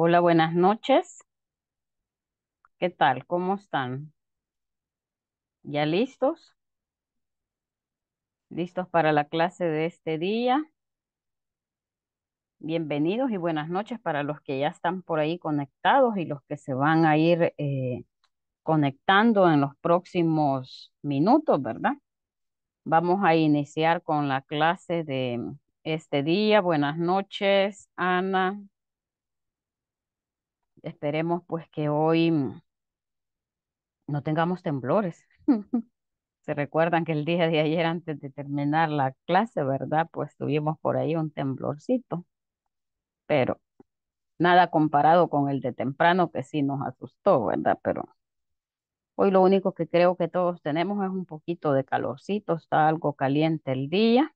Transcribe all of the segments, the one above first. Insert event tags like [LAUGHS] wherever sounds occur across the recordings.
Hola, buenas noches. ¿Qué tal? ¿Cómo están? ¿Ya listos? ¿Listos para la clase de este día? Bienvenidos y buenas noches para los que ya están por ahí conectados y los que se van a ir eh, conectando en los próximos minutos, ¿verdad? Vamos a iniciar con la clase de este día. Buenas noches, Ana. Esperemos pues que hoy mm, no tengamos temblores. [LAUGHS] Se recuerdan que el día de ayer antes de terminar la clase, ¿verdad? Pues tuvimos por ahí un temblorcito. Pero nada comparado con el de temprano que sí nos asustó, ¿verdad? Pero hoy lo único que creo que todos tenemos es un poquito de calorcito, está algo caliente el día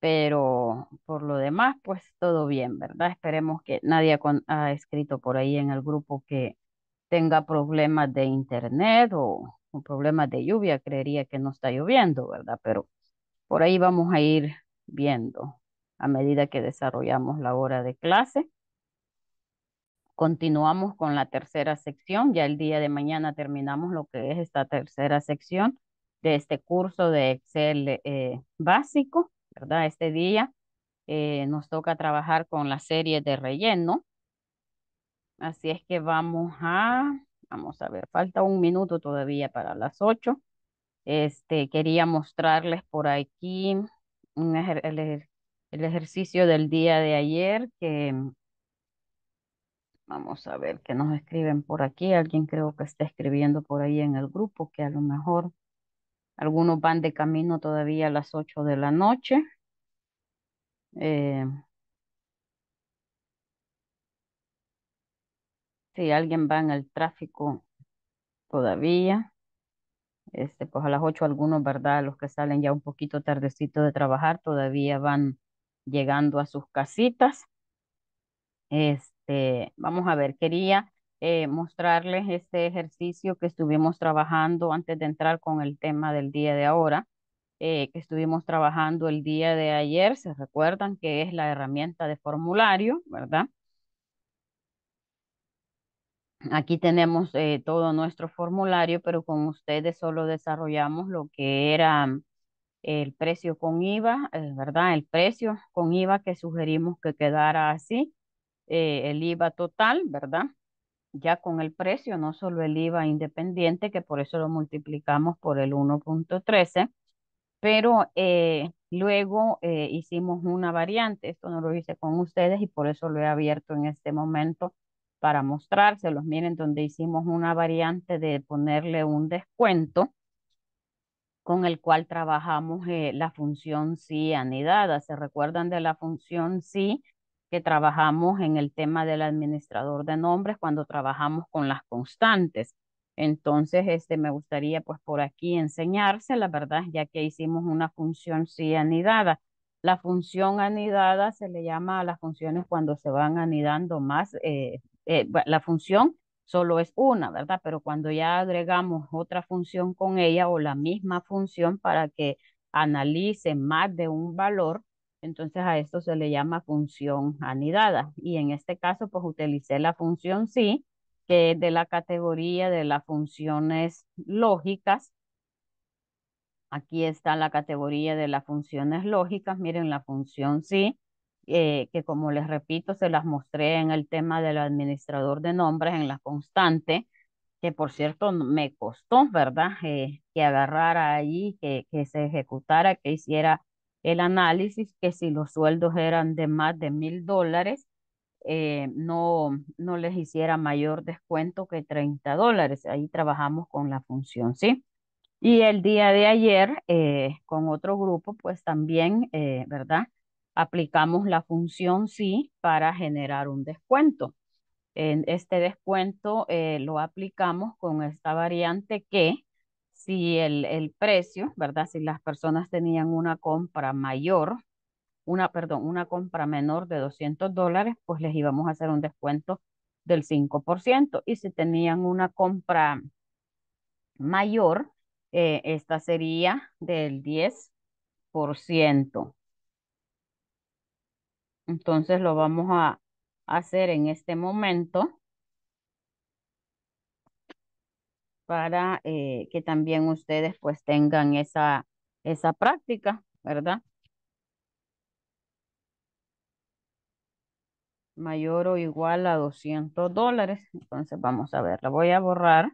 pero por lo demás, pues todo bien, ¿verdad? Esperemos que nadie ha escrito por ahí en el grupo que tenga problemas de internet o, problemas de lluvia, creería que no está lloviendo, ¿verdad? Pero por ahí vamos a ir viendo a medida que desarrollamos la hora de clase. Continuamos con la tercera sección, ya el día de mañana terminamos lo que es esta tercera sección de este curso de Excel eh, básico ¿verdad? Este día eh, nos toca trabajar con la serie de relleno. Así es que vamos a, vamos a ver, falta un minuto todavía para las ocho, Este, quería mostrarles por aquí el, el, ejercicio del día de ayer que vamos a ver que nos escriben por aquí. Alguien creo que está escribiendo por ahí en el grupo que a lo mejor algunos van de camino todavía a las ocho de la noche. Eh, si alguien va en el tráfico todavía, este, pues a las ocho algunos, ¿verdad? Los que salen ya un poquito tardecito de trabajar todavía van llegando a sus casitas. Este, vamos a ver, quería eh, mostrarles este ejercicio que estuvimos trabajando antes de entrar con el tema del día de ahora, eh, que estuvimos trabajando el día de ayer. Se recuerdan que es la herramienta de formulario, ¿verdad? Aquí tenemos eh, todo nuestro formulario, pero con ustedes solo desarrollamos lo que era mm, el precio con IVA, ¿verdad? El precio con IVA que sugerimos que quedara así, el IVA total, ¿verdad? ya con el precio, no solo el IVA independiente, que por eso lo multiplicamos por el 1.13, pero eh, luego eh, hicimos una variante, esto no lo hice con ustedes y por eso lo he abierto en este momento para mostrárselos. Miren, donde hicimos una variante de ponerle un descuento con el cual trabajamos eh, la función sí anidada. ¿Se recuerdan de la función sí? que trabajamos en el tema del administrador de nombres cuando trabajamos con las constantes. Entonces, este, me gustaría pues por aquí enseñarse, la verdad, ya que hicimos una función sí anidada. La función anidada se le llama a las funciones cuando se van anidando más. Eh, eh, la función solo es una, ¿verdad? Pero cuando ya agregamos otra función con ella o la misma función para que analice más de un valor, entonces a esto se le llama función anidada. Y en este caso, pues utilicé la función sí, que es de la categoría de las funciones lógicas. Aquí está la categoría de las funciones lógicas. Miren la función sí, eh, que como les repito, se las mostré en el tema del administrador de nombres, en la constante, que por cierto me costó, ¿verdad? Eh, que agarrara ahí, que, que se ejecutara, que hiciera el análisis que si los sueldos eran de más de mil dólares, eh, no, no les hiciera mayor descuento que 30 dólares. Ahí trabajamos con la función, ¿sí? Y el día de ayer, eh, con otro grupo, pues también, eh, ¿verdad? Aplicamos la función sí para generar un descuento. En este descuento lo aplicamos con esta variante que si el, el precio, ¿verdad? Si las personas tenían una compra mayor, una, perdón, una compra menor de 200 dólares, pues les íbamos a hacer un descuento del 5%. Y si tenían una compra mayor, eh, esta sería del 10%. Entonces lo vamos a hacer en este momento. para eh, que también ustedes pues tengan esa, esa práctica, ¿verdad? Mayor o igual a 200 dólares. Entonces vamos a ver, la voy a borrar.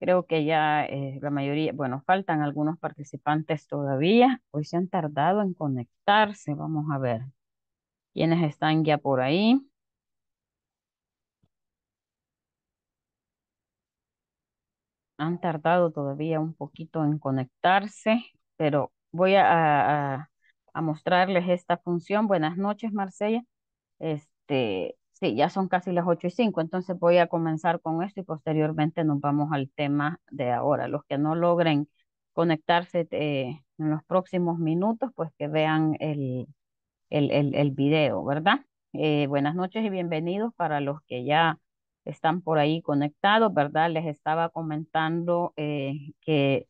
Creo que ya eh, la mayoría, bueno, faltan algunos participantes todavía. Hoy se han tardado en conectarse. Vamos a ver quiénes están ya por ahí. Han tardado todavía un poquito en conectarse, pero voy a, a, mostrarles esta función. Buenas noches, Marcella. Este, sí, ya son casi las ocho y cinco, entonces voy a comenzar con esto y posteriormente nos vamos al tema de ahora. Los que no logren conectarse eh, en los próximos minutos, pues que vean el, el, el, video, ¿verdad? Eh, buenas noches y bienvenidos para los que ya están por ahí conectados, ¿verdad? Les estaba comentando eh, que,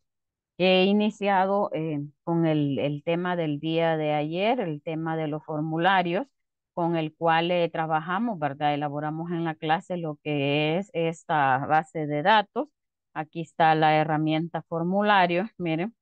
he iniciado eh, con el, tema del día de ayer, el tema de los formularios con el cual eh, trabajamos, ¿verdad? Elaboramos en la clase lo que es esta base de datos. Aquí está la herramienta formulario, miren.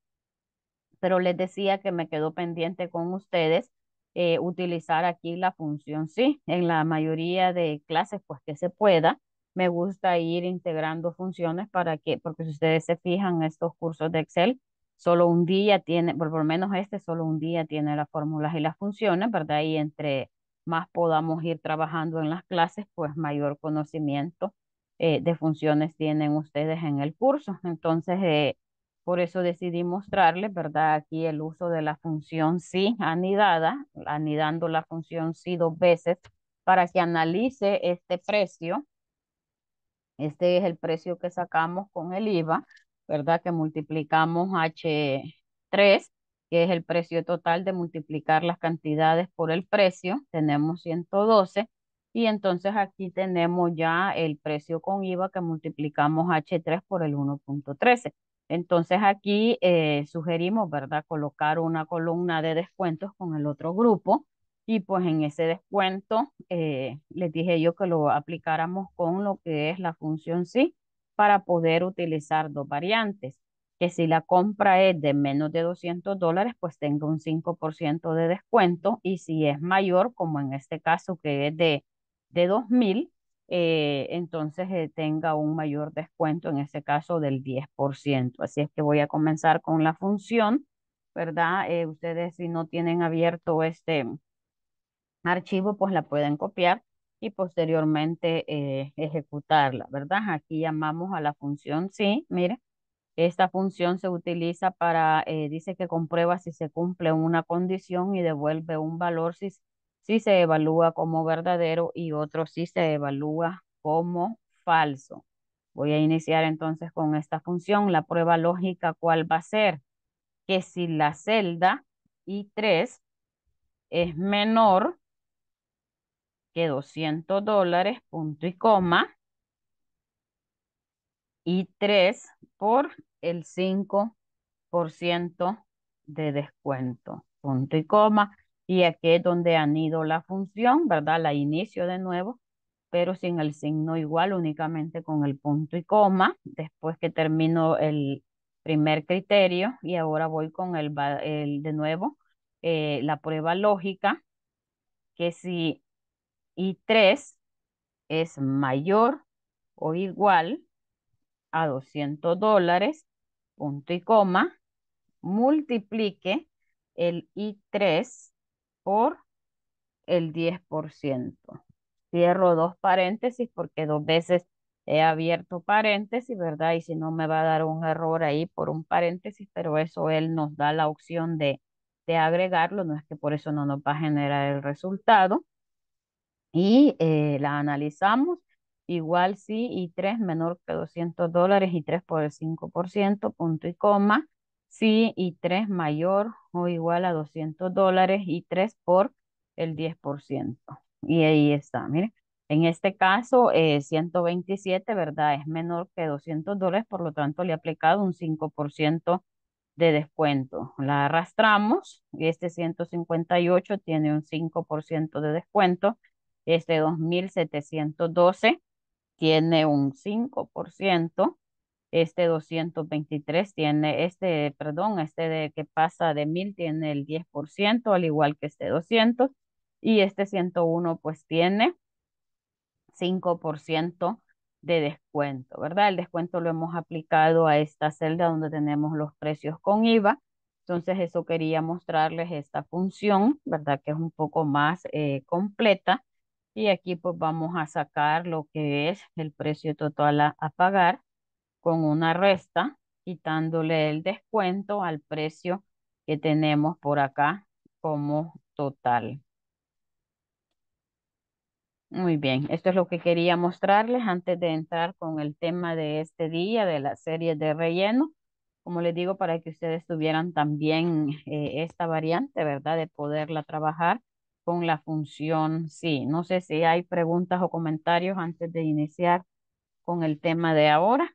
Pero les decía que me quedó pendiente con ustedes eh, utilizar aquí la función sí en la mayoría de clases, pues que se pueda. Me gusta ir integrando funciones para que, porque si ustedes se fijan, estos cursos de Excel, solo un día tiene, por lo menos este, solo un día tiene las fórmulas y las funciones, ¿verdad? Y entre más podamos ir trabajando en las clases, pues mayor conocimiento eh, de funciones tienen ustedes en el curso. Entonces, eh, por eso decidí mostrarle, ¿verdad? Aquí el uso de la función sí anidada, anidando la función si dos veces para que analice este precio. Este es el precio que sacamos con el IVA, ¿verdad? Que multiplicamos H3, que es el precio total de multiplicar las cantidades por el precio. Tenemos 112. Y entonces aquí tenemos ya el precio con IVA que multiplicamos H3 por el 1.13. Entonces aquí eh, sugerimos, ¿verdad? Colocar una columna de descuentos con el otro grupo y pues en ese descuento eh, les dije yo que lo aplicáramos con lo que es la función sí para poder utilizar dos variantes, que si la compra es de menos de 200 dólares, pues tenga un 5% de descuento y si es mayor, como en este caso que es de, de 2000, eh, entonces eh, tenga un mayor descuento, en este caso del 10%. Así es que voy a comenzar con la función, ¿verdad? Eh, ustedes si no tienen abierto este archivo, pues la pueden copiar y posteriormente ejecutarla, ¿verdad? Aquí llamamos a la función sí, mire. Esta función se utiliza para, dice que comprueba si se cumple una condición y devuelve un valor si si se evalúa como verdadero y otro si se evalúa como falso. Voy a iniciar entonces con esta función, la prueba lógica, ¿cuál va a ser? Que si la celda I3 es menor que 200 dólares, punto y coma, i 3 por el 5% de descuento, punto y coma. Y aquí es donde ido la función, ¿verdad? La inicio de nuevo, pero sin el signo igual, únicamente con el punto y coma. Después que termino el primer criterio y ahora voy con el, de nuevo, eh, la prueba lógica, que si I3 es mayor o igual a 200 dólares, punto y coma, multiplique el I3 por el 10%. Cierro dos paréntesis porque dos veces he abierto paréntesis, ¿verdad? Y si no me va a dar un error ahí por un paréntesis, pero eso él nos da la opción de, de agregarlo, no es que por eso no nos va a generar el resultado. Y eh, la analizamos, igual sí, y 3 menor que 200 dólares y 3 por el 5%, punto y coma, sí y 3 mayor o igual a 200 dólares y 3 por el 10%. Y ahí está, miren. En este caso, 127, eh, ¿verdad? Es menor que 200 dólares, por lo tanto le he aplicado un 5% de descuento. La arrastramos este y este 158 tiene un 5% de descuento. Este 2712 tiene un 5% este 223 tiene, este, perdón, este de que pasa de 1000 tiene el 10%, al igual que este 200, y este 101 pues tiene 5% de descuento, ¿verdad? El descuento lo hemos aplicado a esta celda donde tenemos los precios con IVA, entonces eso quería mostrarles esta función, ¿verdad? Que es un poco más eh, completa, y aquí pues vamos a sacar lo que es el precio total a pagar, con una resta, quitándole el descuento al precio que tenemos por acá como total. Muy bien, esto es lo que quería mostrarles antes de entrar con el tema de este día de la serie de relleno. Como les digo, para que ustedes tuvieran también eh, esta variante, ¿verdad? De poderla trabajar con la función sí. No sé si hay preguntas o comentarios antes de iniciar con el tema de ahora.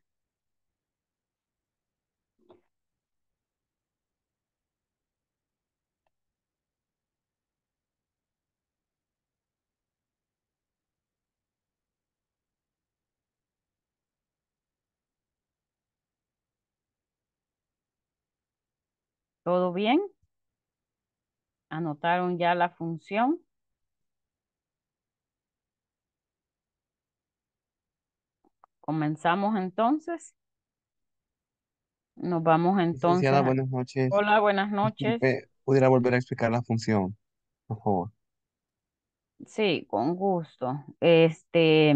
¿Todo bien? ¿Anotaron ya la función? Comenzamos entonces. Nos vamos entonces. buenas noches. Hola, buenas noches. ¿Pudiera volver a explicar la función, por favor? Sí, con gusto. Este,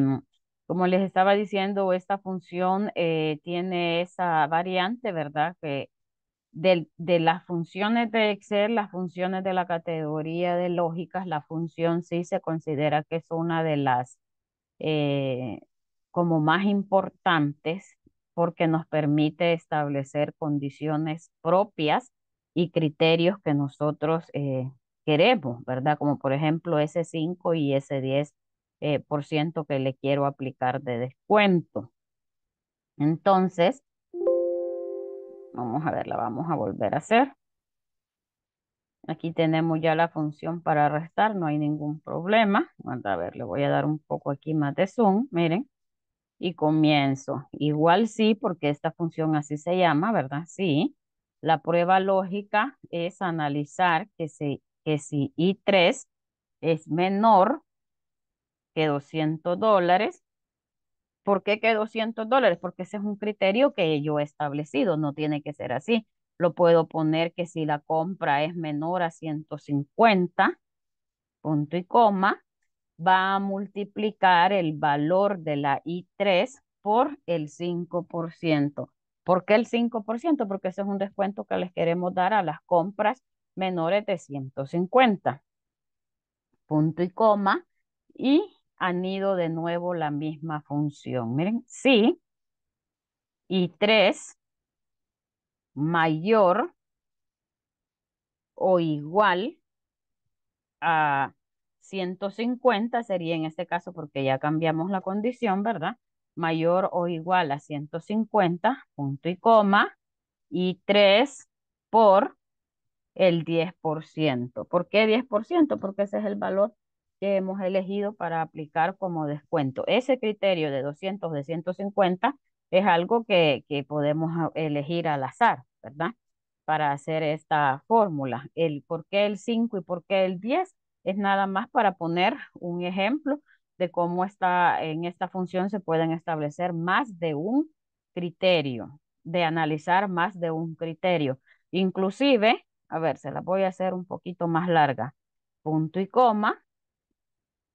como les estaba diciendo, esta función eh, tiene esa variante, ¿verdad? Que de, las funciones de Excel, las funciones de la categoría de lógicas, la función sí se considera que es una de las eh, como más importantes porque nos permite establecer condiciones propias y criterios que nosotros eh, queremos, ¿verdad? Como por ejemplo ese 5 y ese 10 eh, ciento que le quiero aplicar de descuento. Entonces, Vamos a ver, la vamos a volver a hacer. Aquí tenemos ya la función para restar, no hay ningún problema. A ver, le voy a dar un poco aquí más de zoom, miren. Y comienzo. Igual sí, porque esta función así se llama, ¿verdad? Sí. La prueba lógica es analizar que si, que si I3 es menor que 200 dólares, ¿Por qué que 200 dólares? Porque ese es un criterio que yo he establecido, no tiene que ser así. Lo puedo poner que si la compra es menor a 150, punto y coma, va a multiplicar el valor de la I3 por el 5%. ¿Por qué el 5%? Porque ese es un descuento que les queremos dar a las compras menores de 150. Punto y coma. Y han ido de nuevo la misma función. Miren, sí y 3 mayor o igual a 150 sería en este caso porque ya cambiamos la condición, ¿verdad? Mayor o igual a 150, punto y coma, y 3 por el 10%. ¿Por qué 10%? Porque ese es el valor que hemos elegido para aplicar como descuento. Ese criterio de 200, de 150 es algo que, podemos ah, elegir al azar, ¿verdad? Para hacer esta fórmula. El por qué el 5 y por qué el 10 es nada más para poner un ejemplo de cómo está, en esta función se pueden establecer más de un criterio, de analizar más de un criterio. Inclusive, a ver, se la voy a hacer un poquito más larga. Punto y coma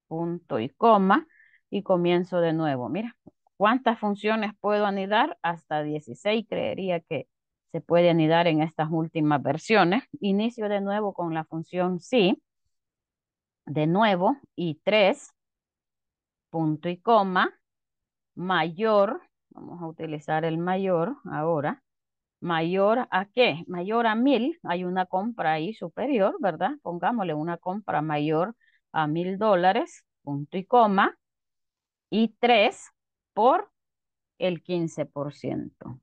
punto y coma y comienzo de nuevo. Mira, ¿cuántas funciones puedo anidar? Hasta 16 creería que se puede anidar en estas últimas versiones. Inicio de nuevo con la función sí, de nuevo, y 3, punto y coma, mayor, vamos a utilizar el mayor ahora, mayor a qué? Mayor a mil, hay una compra ahí superior, ¿verdad? Pongámosle una compra mayor a mil dólares, punto y coma, y tres por el 15%.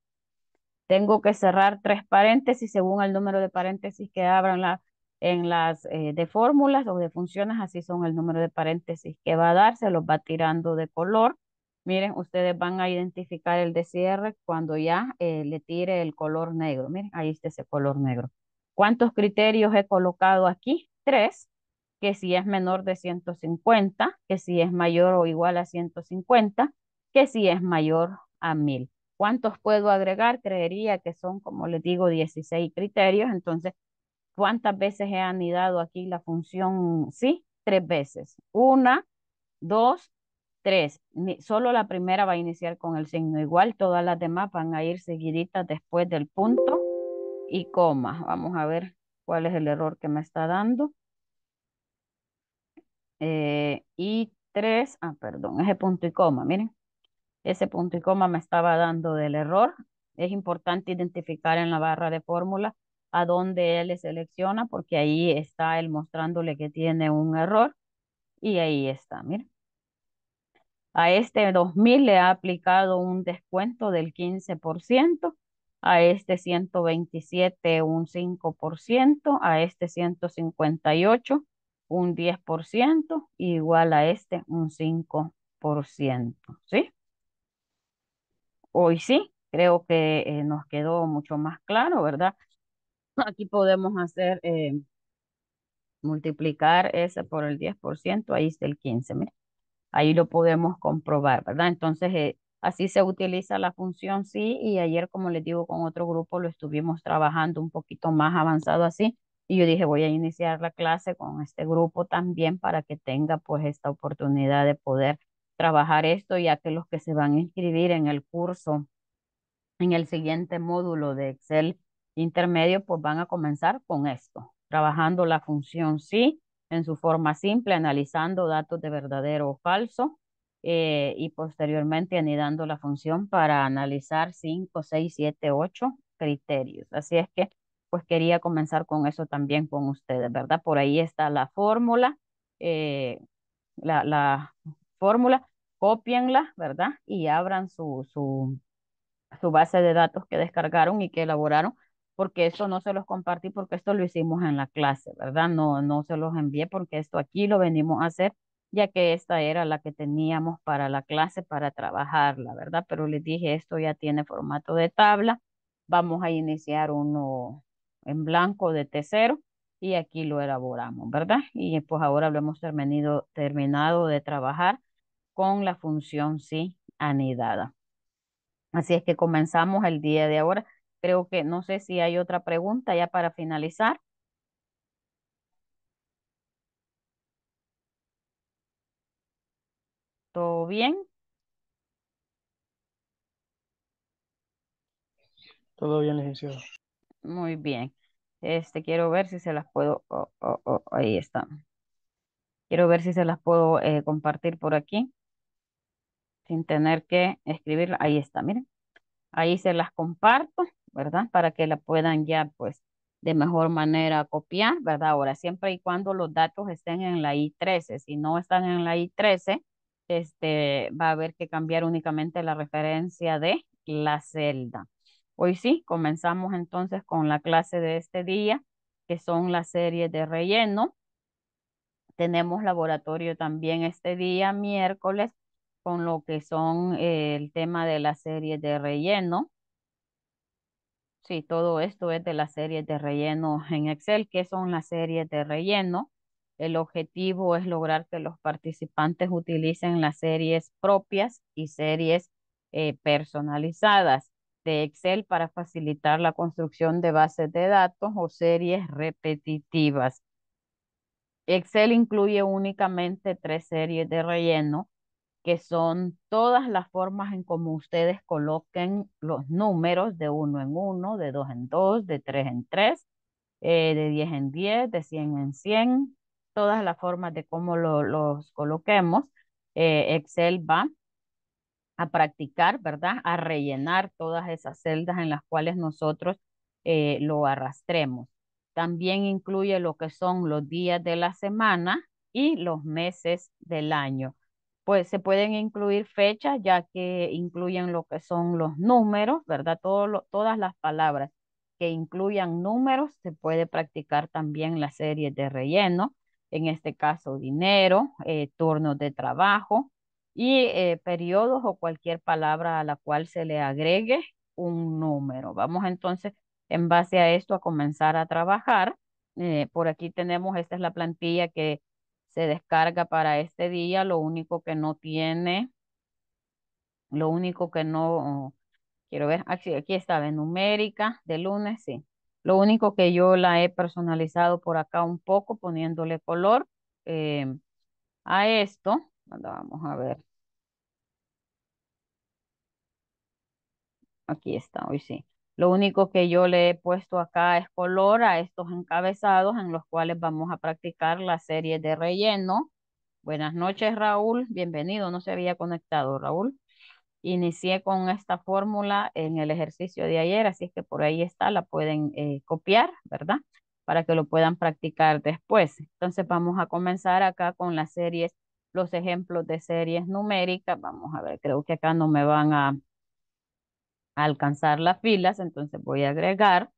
Tengo que cerrar tres paréntesis según el número de paréntesis que abran en las eh, de fórmulas o de funciones, así son el número de paréntesis que va a dar, se los va tirando de color. Miren, ustedes van a identificar el de cierre cuando ya eh, le tire el color negro. Miren, ahí está ese color negro. ¿Cuántos criterios he colocado aquí? Tres que si es menor de 150, que si es mayor o igual a 150, que si es mayor a 1000. ¿Cuántos puedo agregar? Creería que son, como les digo, 16 criterios. Entonces, ¿cuántas veces he anidado aquí la función sí? Tres veces. Una, dos, tres. Solo la primera va a iniciar con el signo igual. Todas las demás van a ir seguiditas después del punto y coma. Vamos a ver cuál es el error que me está dando. Eh, y tres, ah, perdón, ese punto y coma, miren. Ese punto y coma me estaba dando del error. Es importante identificar en la barra de fórmula a dónde él le selecciona, porque ahí está él mostrándole que tiene un error. Y ahí está, miren. A este 2000 le ha aplicado un descuento del 15%, a este 127 un 5%, a este 158 un 10% igual a este un 5%, ¿sí? Hoy sí, creo que eh, nos quedó mucho más claro, ¿verdad? [CLEARS THROAT] Aquí podemos hacer, eh, multiplicar ese por el 10%, ahí está el 15, mira. Ahí lo podemos comprobar, ¿verdad? Entonces, eh, así se utiliza la función sí, y ayer, como les digo, con otro grupo lo estuvimos trabajando un poquito más avanzado así, y yo dije, voy a iniciar la clase con este grupo también para que tenga pues esta oportunidad de poder trabajar esto, ya que los que se van a inscribir en el curso, en el siguiente módulo de Excel intermedio, pues van a comenzar con esto, trabajando la función sí en su forma simple, analizando datos de verdadero o falso, eh, y posteriormente anidando la función para analizar 5, 6, 7, 8 criterios. Así es que pues quería comenzar con eso también con ustedes, ¿verdad? Por ahí está la fórmula, eh, la, la, fórmula, copienla, ¿verdad? Y abran su, su, su base de datos que descargaron y que elaboraron, porque eso no se los compartí, porque esto lo hicimos en la clase, ¿verdad? No, no se los envié porque esto aquí lo venimos a hacer, ya que esta era la que teníamos para la clase, para trabajarla, ¿verdad? Pero les dije, esto ya tiene formato de tabla, vamos a iniciar uno, en blanco de T0 y aquí lo elaboramos, ¿verdad? Y pues ahora lo hemos terminado, terminado de trabajar con la función sí anidada. Así es que comenzamos el día de ahora. Creo que no sé si hay otra pregunta ya para finalizar. ¿Todo bien? Todo bien, licenciado. Muy bien. Este, quiero ver si se las puedo, oh, oh, oh, ahí está. Quiero ver si se las puedo eh, compartir por aquí, sin tener que escribirla. Ahí está, miren. Ahí se las comparto, ¿verdad? Para que la puedan ya, pues, de mejor manera copiar, ¿verdad? Ahora, siempre y cuando los datos estén en la I13. Si no están en la I13, este, va a haber que cambiar únicamente la referencia de la celda. Hoy sí, comenzamos entonces con la clase de este día, que son las series de relleno. Tenemos laboratorio también este día, miércoles, con lo que son eh, el tema de las series de relleno. Sí, todo esto es de las series de relleno [LAUGHS] en Excel. que son las series de relleno? El objetivo es lograr que los participantes utilicen las series propias y series eh, personalizadas de Excel para facilitar la construcción de bases de datos o series repetitivas. Excel incluye únicamente tres series de relleno, que son todas las formas en cómo ustedes coloquen los números de uno en uno, de dos en dos, de tres en tres, eh, de diez en diez, de cien en cien, todas las formas de cómo los coloquemos. Eh, Excel va a practicar, ¿verdad? A rellenar todas esas celdas en las cuales nosotros eh, lo arrastremos. También incluye lo que son los días de la semana y los meses del año. Pues se pueden incluir fechas, ya que incluyen lo que son los números, ¿verdad? Todo todas las palabras que incluyan números, se puede practicar también la serie de relleno, en este caso dinero, eh, turnos de trabajo, y eh, periodos o cualquier palabra a la cual se le agregue un número. Vamos entonces en base a esto a comenzar a trabajar. Eh, por aquí tenemos, esta es la plantilla que se descarga para este día. Lo único que no tiene, lo único que no, quiero ver, aquí, ah, aquí está, de numérica, de lunes, sí. Lo único que yo la he personalizado por acá un poco poniéndole color eh, a esto vamos a ver. Aquí está, hoy sí. Lo único que yo le he puesto acá es color a estos encabezados en los cuales vamos a practicar la serie de relleno. Buenas noches, Raúl. Bienvenido. No se había conectado, Raúl. Inicié con esta fórmula en el ejercicio de ayer, así que por ahí está, la pueden eh, copiar, ¿verdad? Para que lo puedan practicar después. Entonces vamos a comenzar acá con las series los ejemplos de series numéricas. Vamos a ver, creo que acá no me van a, alcanzar las filas, entonces voy a agregar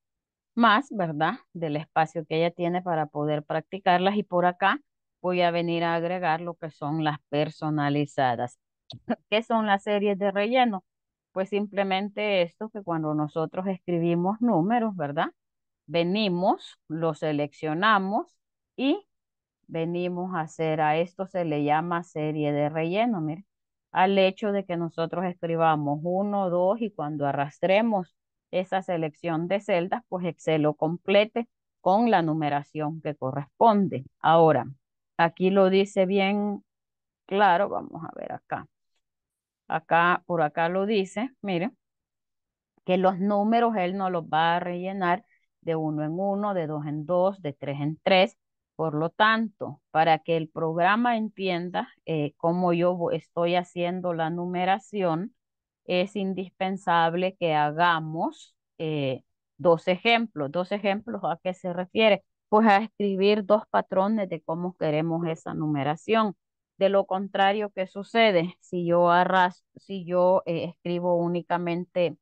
más, ¿verdad? Del espacio que ella tiene para poder practicarlas y por acá voy a venir a agregar lo que son las personalizadas. [CLEARS THROAT] ¿Qué son las series de relleno? Pues simplemente esto que cuando nosotros escribimos números, ¿verdad? Venimos, los seleccionamos y venimos a hacer. A esto se le llama serie de relleno, mire. Al hecho de que nosotros escribamos uno, dos y cuando arrastremos esa selección de celdas, pues Excel lo complete con la numeración que corresponde. Ahora, aquí lo dice bien claro, vamos a ver acá. Acá, por acá lo dice, mire que los números él no los va a rellenar de uno en uno, de dos en dos, de tres en tres, por lo tanto, para que el programa entienda eh, cómo yo estoy haciendo la numeración, es indispensable que hagamos eh, dos ejemplos. Dos ejemplos a qué se refiere. Pues a escribir dos patrones de cómo queremos esa numeración. De lo contrario, ¿qué sucede? Si yo arrastro, eh, si yo escribo únicamente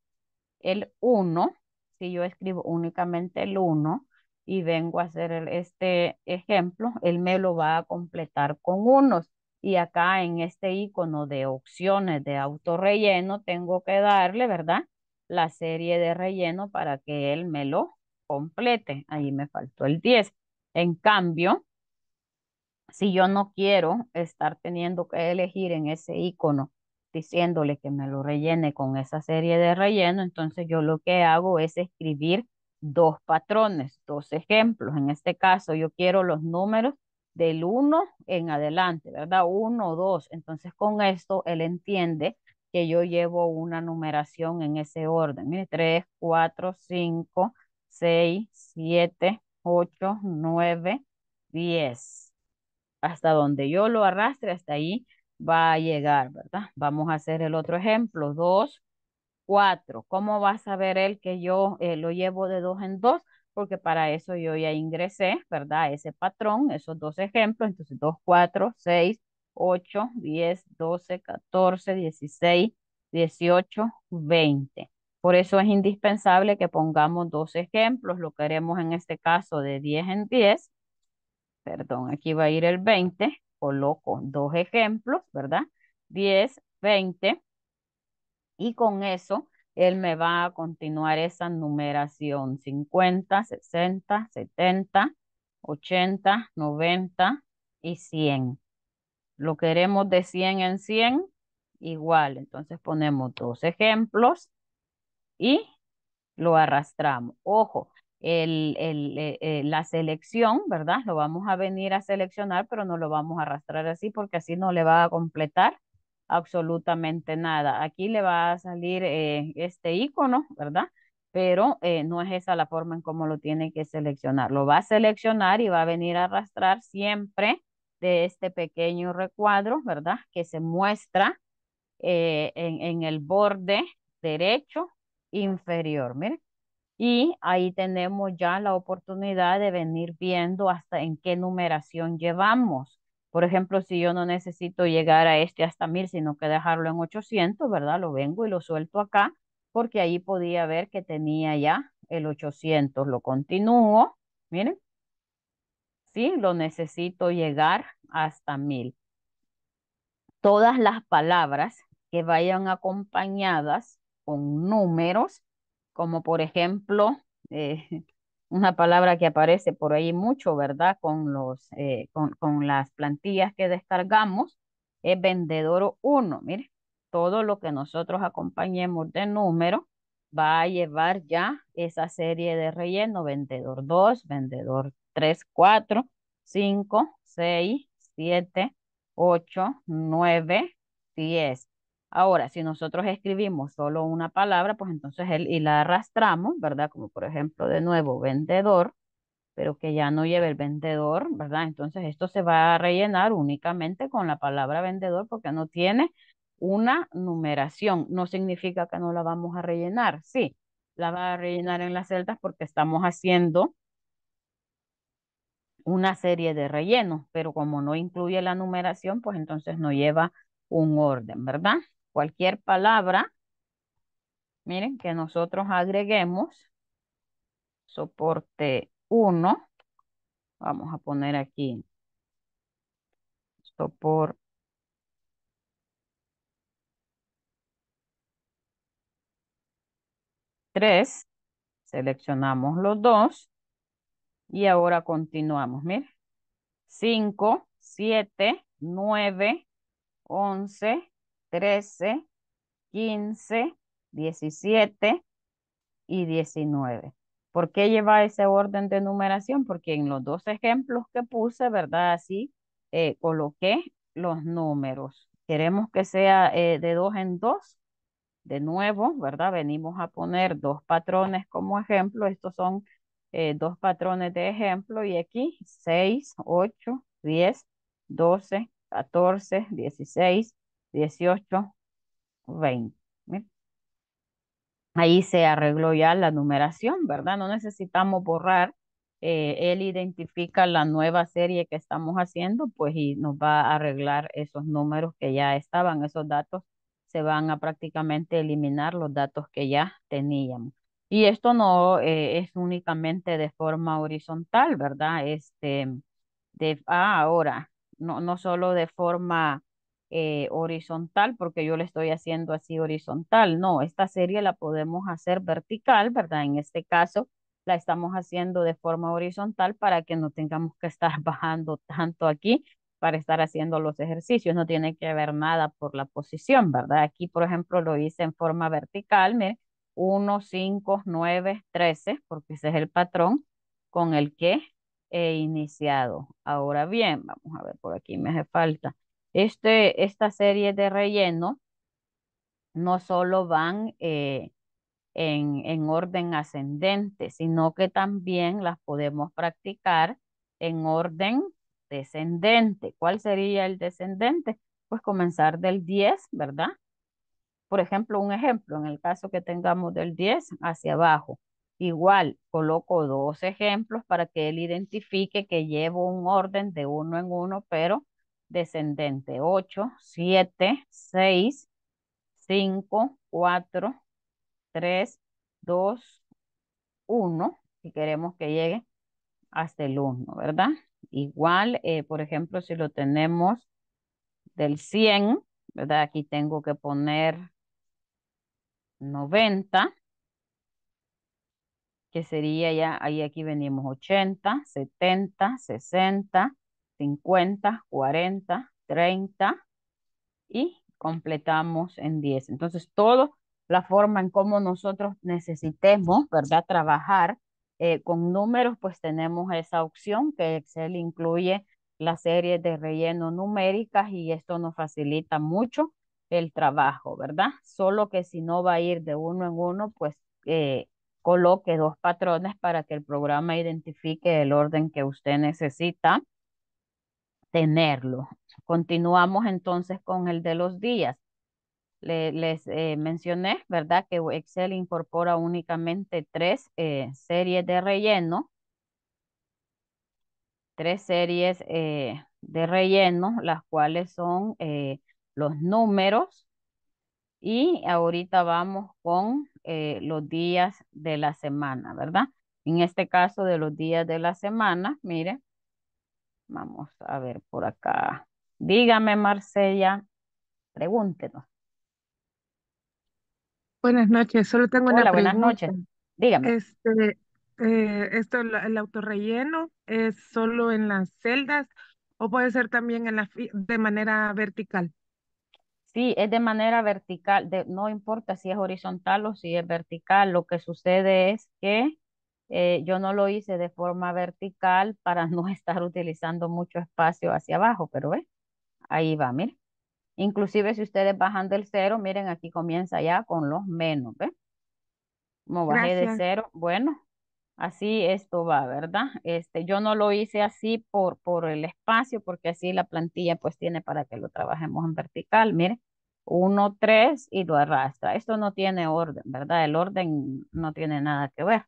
el 1, si yo escribo únicamente el 1, y vengo a hacer este ejemplo, él me lo va a completar con unos. Y acá en este icono de opciones de autorrelleno tengo que darle, ¿verdad? La serie de relleno para que él me lo complete. Ahí me faltó el 10. En cambio, si yo no quiero estar teniendo que elegir en ese icono diciéndole que me lo rellene con esa serie de relleno, entonces yo lo que hago es escribir dos patrones, dos ejemplos. En este caso, yo quiero los números del 1 en adelante, ¿verdad? 1, 2. Entonces, con esto, él entiende que yo llevo una numeración en ese orden. Mire, 3, 4, 5, 6, 7, 8, 9, 10. Hasta donde yo lo arrastre, hasta ahí va a llegar, ¿verdad? Vamos a hacer el otro ejemplo. 2, ¿Cómo va a saber él que yo eh, lo llevo de dos en dos? Porque para eso yo ya ingresé, ¿verdad? Ese patrón, esos dos ejemplos. Entonces, 2, 4, 6, 8, 10, 12, 14, 16, 18, 20. Por eso es indispensable que pongamos dos ejemplos. Lo queremos en este caso de 10 en 10. Perdón, aquí va a ir el 20. Coloco dos ejemplos, ¿verdad? 10, 20. Y con eso, él me va a continuar esa numeración 50, 60, 70, 80, 90 y 100. Lo queremos de 100 en 100, igual. Entonces ponemos dos ejemplos y lo arrastramos. Ojo, el, eh, eh, la selección, ¿verdad? Lo vamos a venir a seleccionar, pero no lo vamos a arrastrar así porque así no le va a completar absolutamente nada. Aquí le va a salir eh, este icono, ¿verdad? Pero eh, no es esa la forma en cómo lo tiene que seleccionar. Lo va a seleccionar y va a venir a arrastrar siempre de este pequeño recuadro, ¿verdad? Que se muestra eh, en, en el borde derecho inferior, miren. Y ahí tenemos ya la oportunidad de venir viendo hasta en qué numeración llevamos. Por ejemplo, si yo no necesito llegar a este hasta 1000, sino que dejarlo en 800, ¿verdad? Lo vengo y lo suelto acá, porque ahí podía ver que tenía ya el 800. Lo continúo, miren. Sí, lo necesito llegar hasta 1000. Todas las palabras que vayan acompañadas con números, como por ejemplo, eh, una palabra que aparece por ahí mucho, ¿verdad? Con, eh, las plantillas que descargamos, es vendedor 1. Mire, todo lo que nosotros acompañemos de número va a llevar ya esa serie de relleno, vendedor 2, vendedor 3, 4, 5, 6, 7, 8, 9, 10. Ahora, si nosotros escribimos solo una palabra, pues entonces él, y la arrastramos, ¿verdad? Como por ejemplo, de nuevo, vendedor, pero que ya no lleve el vendedor, ¿verdad? Entonces esto se va a rellenar únicamente con la palabra vendedor porque no tiene una numeración. No significa que no la vamos a rellenar, sí, la va a rellenar en las celdas porque estamos haciendo una serie de rellenos, pero como no incluye la numeración, pues entonces no lleva un orden, ¿verdad? cualquier palabra, miren, que nosotros agreguemos, soporte 1, vamos a poner aquí, soporte 3. seleccionamos los dos y ahora continuamos, miren. 5, 7, 9, 11, 13, 15, 17 y 19. ¿Por qué lleva ese orden de numeración? Porque en los dos ejemplos que puse, ¿verdad? Así eh, coloqué los números. Queremos que sea eh, de dos en dos. De nuevo, ¿verdad? Venimos a poner dos patrones como ejemplo. Estos son eh, dos patrones de ejemplo. Y aquí 6, 8, 10, 12, 14, 16, 18, 20. ¿eh? Ahí se arregló ya la numeración, ¿verdad? No necesitamos borrar. Eh, él identifica la nueva serie que estamos haciendo, pues y nos va a arreglar esos números que ya estaban, esos datos se van a prácticamente eliminar los datos que ya teníamos. Y esto no eh, es únicamente de forma horizontal, ¿verdad? Este, de, ah, ahora, no, no solo de forma eh, horizontal porque yo le estoy haciendo así horizontal. No, esta serie la podemos hacer vertical, ¿verdad? En este caso la estamos haciendo de forma horizontal para que no tengamos que estar [LAUGHS] bajando tanto aquí para estar haciendo los ejercicios. No tiene que haber nada por la posición, ¿verdad? Aquí, por ejemplo, lo hice en forma vertical, me 1, 5, 9, 13, porque ese es el patrón con el que he iniciado. Ahora bien, vamos a ver, por aquí me hace falta este, esta serie de relleno no solo van eh, en, en orden ascendente, sino que también las podemos practicar en orden descendente. ¿Cuál sería el descendente? Pues comenzar del 10, ¿verdad? Por ejemplo, un ejemplo, en el caso que tengamos del 10 hacia abajo, igual coloco dos ejemplos para que él identifique que llevo un orden de uno en uno, pero descendente. 8, 7, 6, 5, 4, 3, 2, 1. Si queremos que llegue hasta el 1, ¿verdad? Igual, eh, por ejemplo, si lo tenemos del 100, ¿verdad? Aquí tengo que poner 90, que sería ya, ahí aquí venimos 80, 70, 60, 50, 40, 30 y completamos en 10. Entonces, todo la forma en cómo nosotros necesitemos, ¿verdad? Trabajar eh, con números, pues tenemos esa opción que Excel incluye la serie de relleno numéricas y esto nos facilita mucho el trabajo, ¿verdad? Solo que si no va a ir de uno en uno, pues eh, coloque dos patrones para que el programa identifique el orden que usted necesita tenerlo. Continuamos entonces con el de los días. Le, les eh, mencioné, ¿verdad? Que Excel incorpora únicamente tres eh, series de relleno. Tres series eh, de relleno, las cuales son los números. Y ahorita vamos con los días de la semana, ¿verdad? En este caso de los días de la semana, mire, Vamos a ver por acá. Dígame, Marcella, pregúntenos. Buenas noches, solo tengo una pregunta. buenas noches. Dígame. Este, eh, esto, el autorrelleno, ¿es solo en las celdas o puede ser también en la, de manera vertical? Sí, es de manera vertical, no importa si es horizontal o si es vertical, lo que sucede es que eh, yo no lo hice de forma vertical para [LAUGHS] no estar utilizando mucho espacio hacia abajo, pero ve, ahí va, miren. Inclusive si ustedes bajan del cero, miren, aquí comienza ya con los menos, ¿ve? Como bajé de cero, bueno, así esto va, ¿verdad? Este, yo no lo hice así por, por el espacio, porque así la plantilla pues tiene para que lo trabajemos en vertical, miren. uno, tres, y lo arrastra. Esto no tiene orden, ¿verdad? El orden no tiene nada que ver.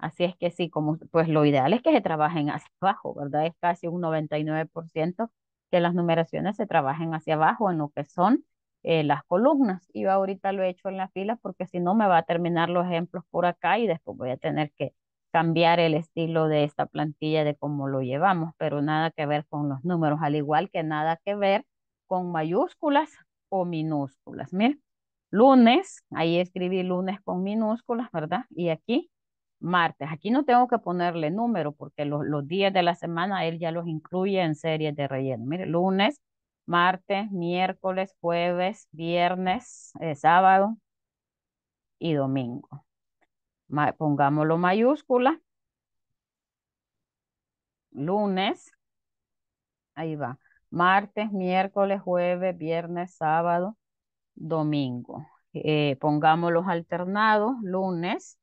Así es que sí, como pues lo ideal es que se trabajen hacia [LAUGHS] abajo, ¿verdad? Es casi un 99% que las numeraciones se trabajen hacia abajo en lo que son eh, las columnas. Y ahorita lo he hecho en las filas porque si no me va a terminar los ejemplos por acá y después voy a tener que cambiar el estilo de esta plantilla de cómo lo llevamos, pero nada que ver con los números, al igual que nada que ver con mayúsculas o minúsculas. Miren, lunes, ahí escribí lunes con minúsculas, ¿verdad? Y aquí martes. Aquí no tengo que ponerle número porque los, días de la semana él ya los incluye en series de relleno. Mire, lunes, martes, miércoles, jueves, viernes, eh, sábado y domingo. pongámoslo mayúscula. Lunes, ahí va. Martes, miércoles, jueves, viernes, sábado, domingo. Eh, pongámoslos alternados, lunes,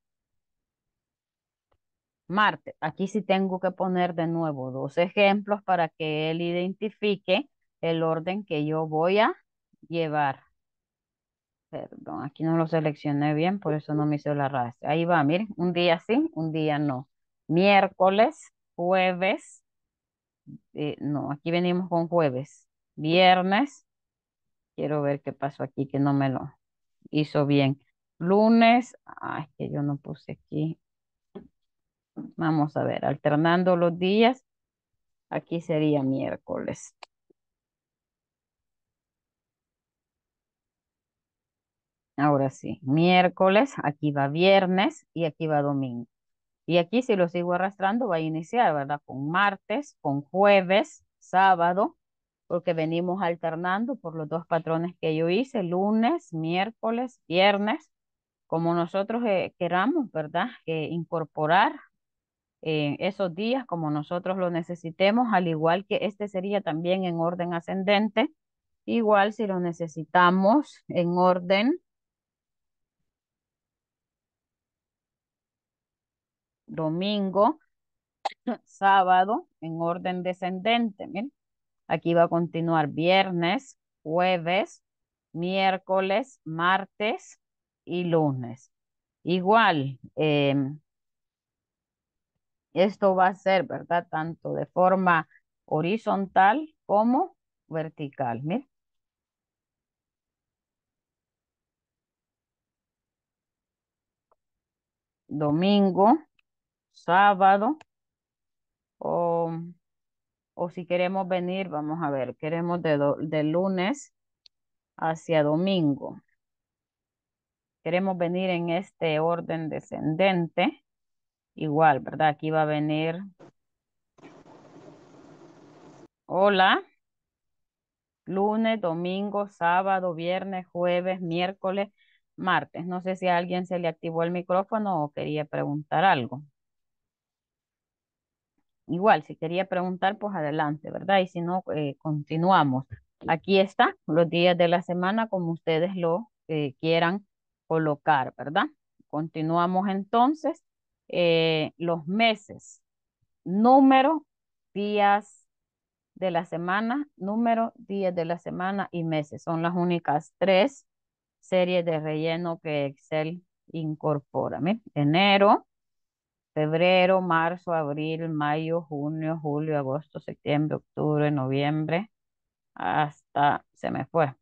Martes. Aquí sí tengo que poner de nuevo dos ejemplos para que él identifique el orden que yo voy a llevar. Perdón, aquí no lo seleccioné bien, por eso no me hizo la raza. Ahí va, miren, un día sí, un día no. Miércoles, jueves, eh, no, aquí venimos con jueves. Viernes, quiero ver qué pasó aquí, que no me lo hizo bien. Lunes, ay, que yo no puse aquí. Vamos a ver, alternando los días, aquí sería miércoles. Ahora sí, miércoles, aquí va viernes y aquí va domingo. Y aquí si lo sigo arrastrando va a iniciar, ¿verdad? Con martes, con jueves, sábado, porque venimos alternando por los dos patrones que yo hice, lunes, miércoles, viernes, como nosotros eh, queramos, ¿verdad? Que incorporar esos días como nosotros lo necesitemos, al igual que este sería también en orden ascendente, igual si lo necesitamos en orden domingo, sábado, en orden descendente. Miren, aquí va a continuar viernes, jueves, miércoles, martes y lunes. Igual, em, esto va a ser, ¿verdad? Tanto de forma horizontal como vertical. Mira. Domingo, sábado, o, o, si queremos venir, vamos a ver, queremos de lunes hacia domingo. Queremos venir en este orden descendente igual, ¿verdad? Aquí va a venir. Hola. Lunes, domingo, sábado, viernes, jueves, miércoles, martes. No sé si a alguien se le activó el micrófono o quería preguntar algo. Igual, si quería preguntar, pues adelante, ¿verdad? Y si no, eh, continuamos. Aquí está, los días de la semana, como ustedes lo eh, quieran colocar, ¿verdad? Continuamos entonces eh, los meses, número, días de la semana, número, días de la semana y meses. Son las únicas tres series de relleno que Excel incorpora. Enero, febrero, marzo, abril, mayo, junio, julio, agosto, septiembre, octubre, noviembre, hasta se me fue.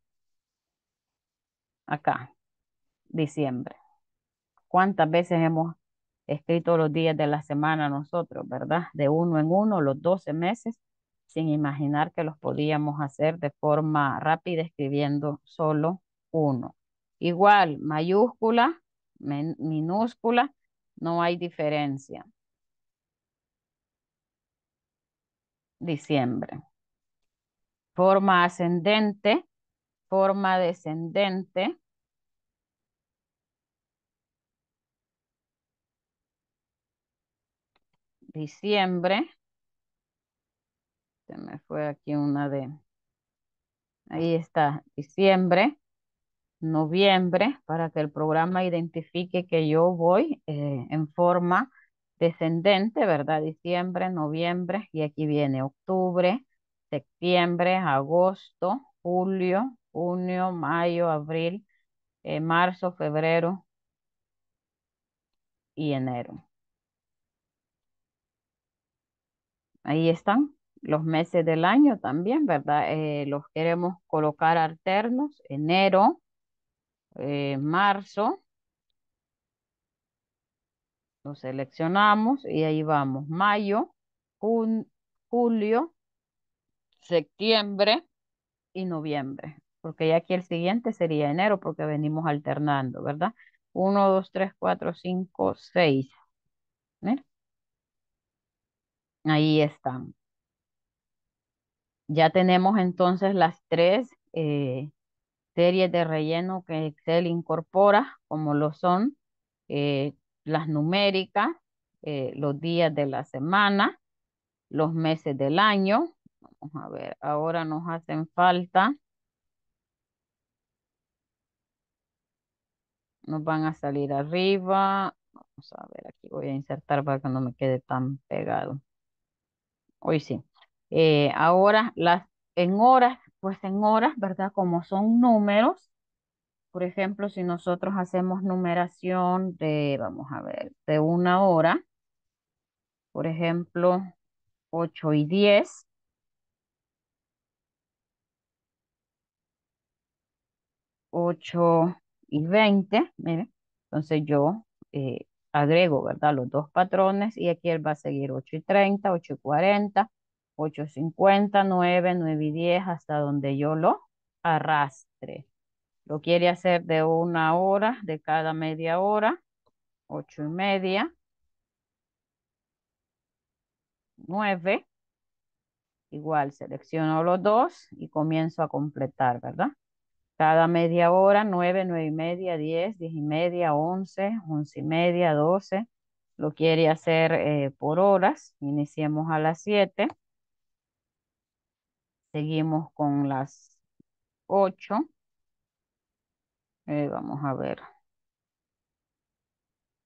Acá, diciembre. ¿Cuántas veces hemos escrito los días de la semana nosotros, ¿verdad? De uno en uno, los 12 meses, sin imaginar que los podíamos hacer de forma rápida escribiendo solo uno. Igual, mayúscula, minúscula, no hay diferencia. Diciembre. Forma ascendente, forma descendente, diciembre. Se me fue aquí una de... Ahí está, diciembre, noviembre, para que el programa identifique que yo voy eh, en forma descendente, ¿verdad? Diciembre, noviembre, y aquí viene octubre, septiembre, agosto, julio, junio, mayo, abril, eh, marzo, febrero y enero. Ahí están los meses del año también, ¿verdad? Eh, los queremos colocar alternos, enero, eh, marzo. Lo seleccionamos y ahí vamos, mayo, julio, septiembre y noviembre, porque ya aquí el siguiente sería enero, porque venimos alternando, ¿verdad? Uno, dos, tres, cuatro, cinco, seis. ¿eh? Ahí están. Ya tenemos entonces las tres eh, series de relleno que Excel incorpora, como lo son eh, las numéricas, eh, los días de la semana, los meses del año. Vamos a ver, ahora nos hacen falta. Nos van a salir arriba. Vamos a ver, aquí voy a insertar para que no me quede tan pegado. Hoy sí. Eh, ahora, las, en horas, pues en horas, ¿verdad? Como son números, por ejemplo, si nosotros hacemos numeración de, vamos a ver, de una hora, por ejemplo, 8 y 10, ocho y veinte, mire, entonces yo eh, agrego, ¿verdad? Los dos patrones y aquí él va a seguir 8 y 30, 8 y 40, 8 y 50, 9, 9 y 10 hasta donde yo lo arrastre. Lo quiere hacer de una hora, de cada media hora, 8 y media, 9. Igual selecciono los dos y comienzo a completar, ¿verdad? Cada media hora, 9, 9 y media, 10, 10 y media, 11, 11 y media, 12. Lo quiere hacer eh, por horas. Iniciemos a las 7. Seguimos con las 8. Eh, vamos a ver.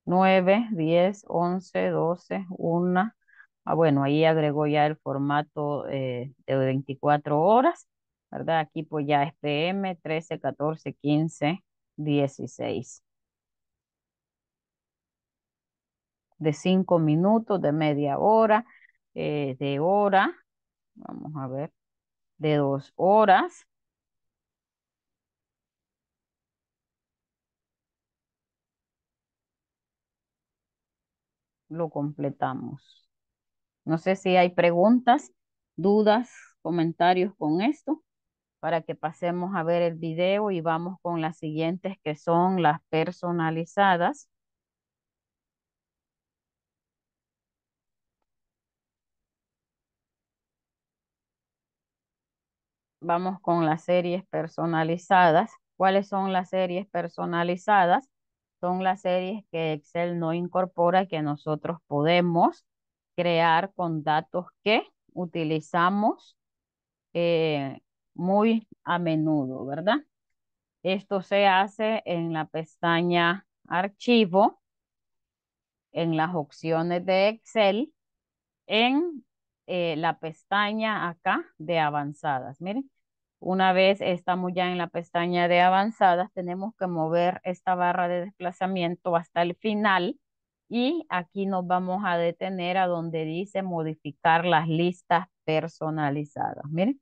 9, 10, 11, 12, 1. Ah, bueno, ahí agregó ya el formato eh, de 24 horas. ¿verdad? Aquí pues ya es PM, 13, 14, 15, 16. De 5 minutos, de media hora, eh, de hora, vamos a ver, de 2 horas. Lo completamos. No sé si hay preguntas, dudas, comentarios con esto para que pasemos a ver el video y vamos con las siguientes que son las personalizadas. Vamos con las series personalizadas. ¿Cuáles son las series personalizadas? Son las series que Excel no incorpora que nosotros podemos crear con datos que utilizamos eh, muy a menudo, ¿verdad? Esto se hace en la pestaña Archivo, en las opciones de Excel, en eh, la pestaña acá de Avanzadas. Miren, una vez estamos ya en la pestaña de Avanzadas, tenemos que mover esta barra de desplazamiento hasta el final y aquí nos vamos a detener a donde dice modificar las listas personalizadas. Miren,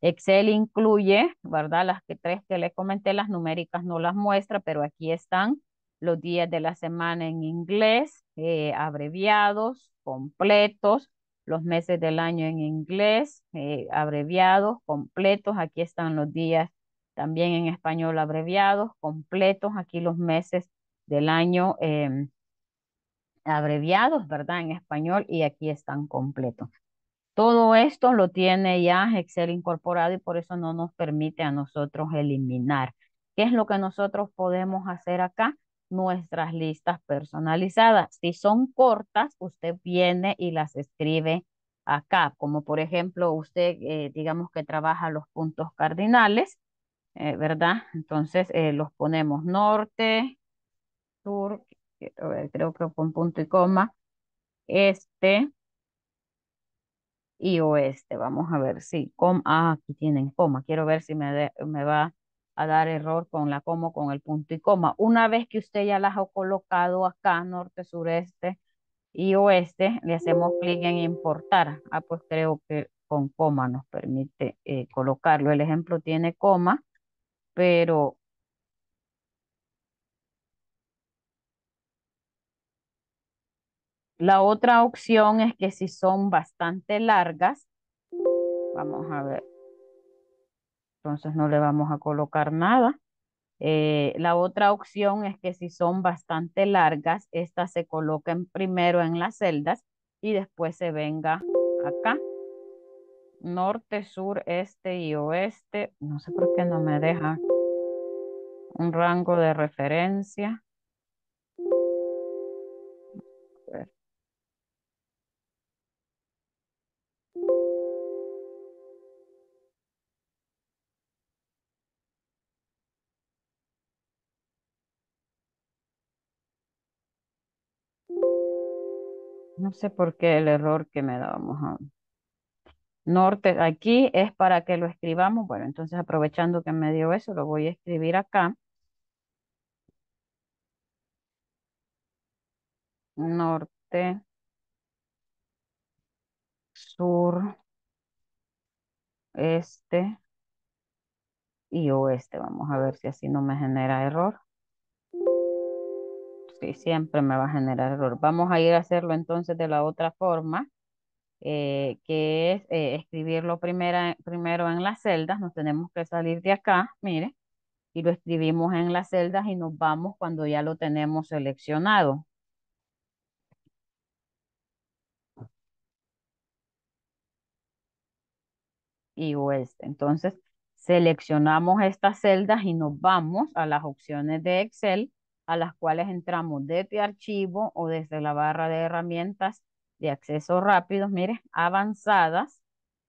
Excel incluye, ¿verdad? Las que, tres que les comenté, las numéricas no las muestra, pero aquí están los días de la semana en inglés, eh, abreviados, completos, los meses del año en inglés, eh, abreviados, completos, aquí están los días también en español abreviados, completos, aquí los meses del año em, abreviados, ¿verdad? En español y aquí están completos. Todo esto lo tiene ya Excel incorporado y por eso no nos permite a nosotros eliminar. ¿Qué es lo que nosotros podemos hacer acá? Nuestras listas personalizadas. Si son cortas, usted viene y las escribe acá. Como por ejemplo, usted eh, digamos que trabaja los puntos cardinales, eh, ¿verdad? Entonces eh, los ponemos norte, sur, creo que con punto y coma, este, y oeste. Vamos a ver si, com, ah, aquí tienen coma. Quiero ver si me, me va a dar error con la coma, con el punto y coma. Una vez que usted ya las ha colocado acá, norte, sureste y oeste, le hacemos clic en importar. Ah, pues creo que con coma nos permite eh, colocarlo. El ejemplo tiene coma, pero La otra opción es que si son bastante largas, vamos a ver, entonces no le vamos a colocar nada. Eh, la otra opción es que si son bastante largas, estas se coloquen primero en las celdas y después se venga acá. Norte, sur, este y oeste. No sé por qué no me deja un rango de referencia. No sé por qué el error que me dábamos. Norte, aquí es para que lo escribamos. Bueno, entonces aprovechando que me dio eso, lo voy a escribir acá. Norte, sur, este y oeste. Vamos a ver si así no me genera error. Sí, siempre me va a generar error. Vamos a ir a hacerlo entonces de la otra forma, eh, que es eh, escribirlo primero en las celdas. Nos tenemos que salir de acá, mire, y lo escribimos en las celdas y nos vamos cuando ya lo tenemos seleccionado. y oeste. Pues, entonces, seleccionamos estas celdas y nos vamos a las opciones de Excel a las cuales entramos desde archivo o desde la barra de herramientas de acceso rápido, mire, avanzadas,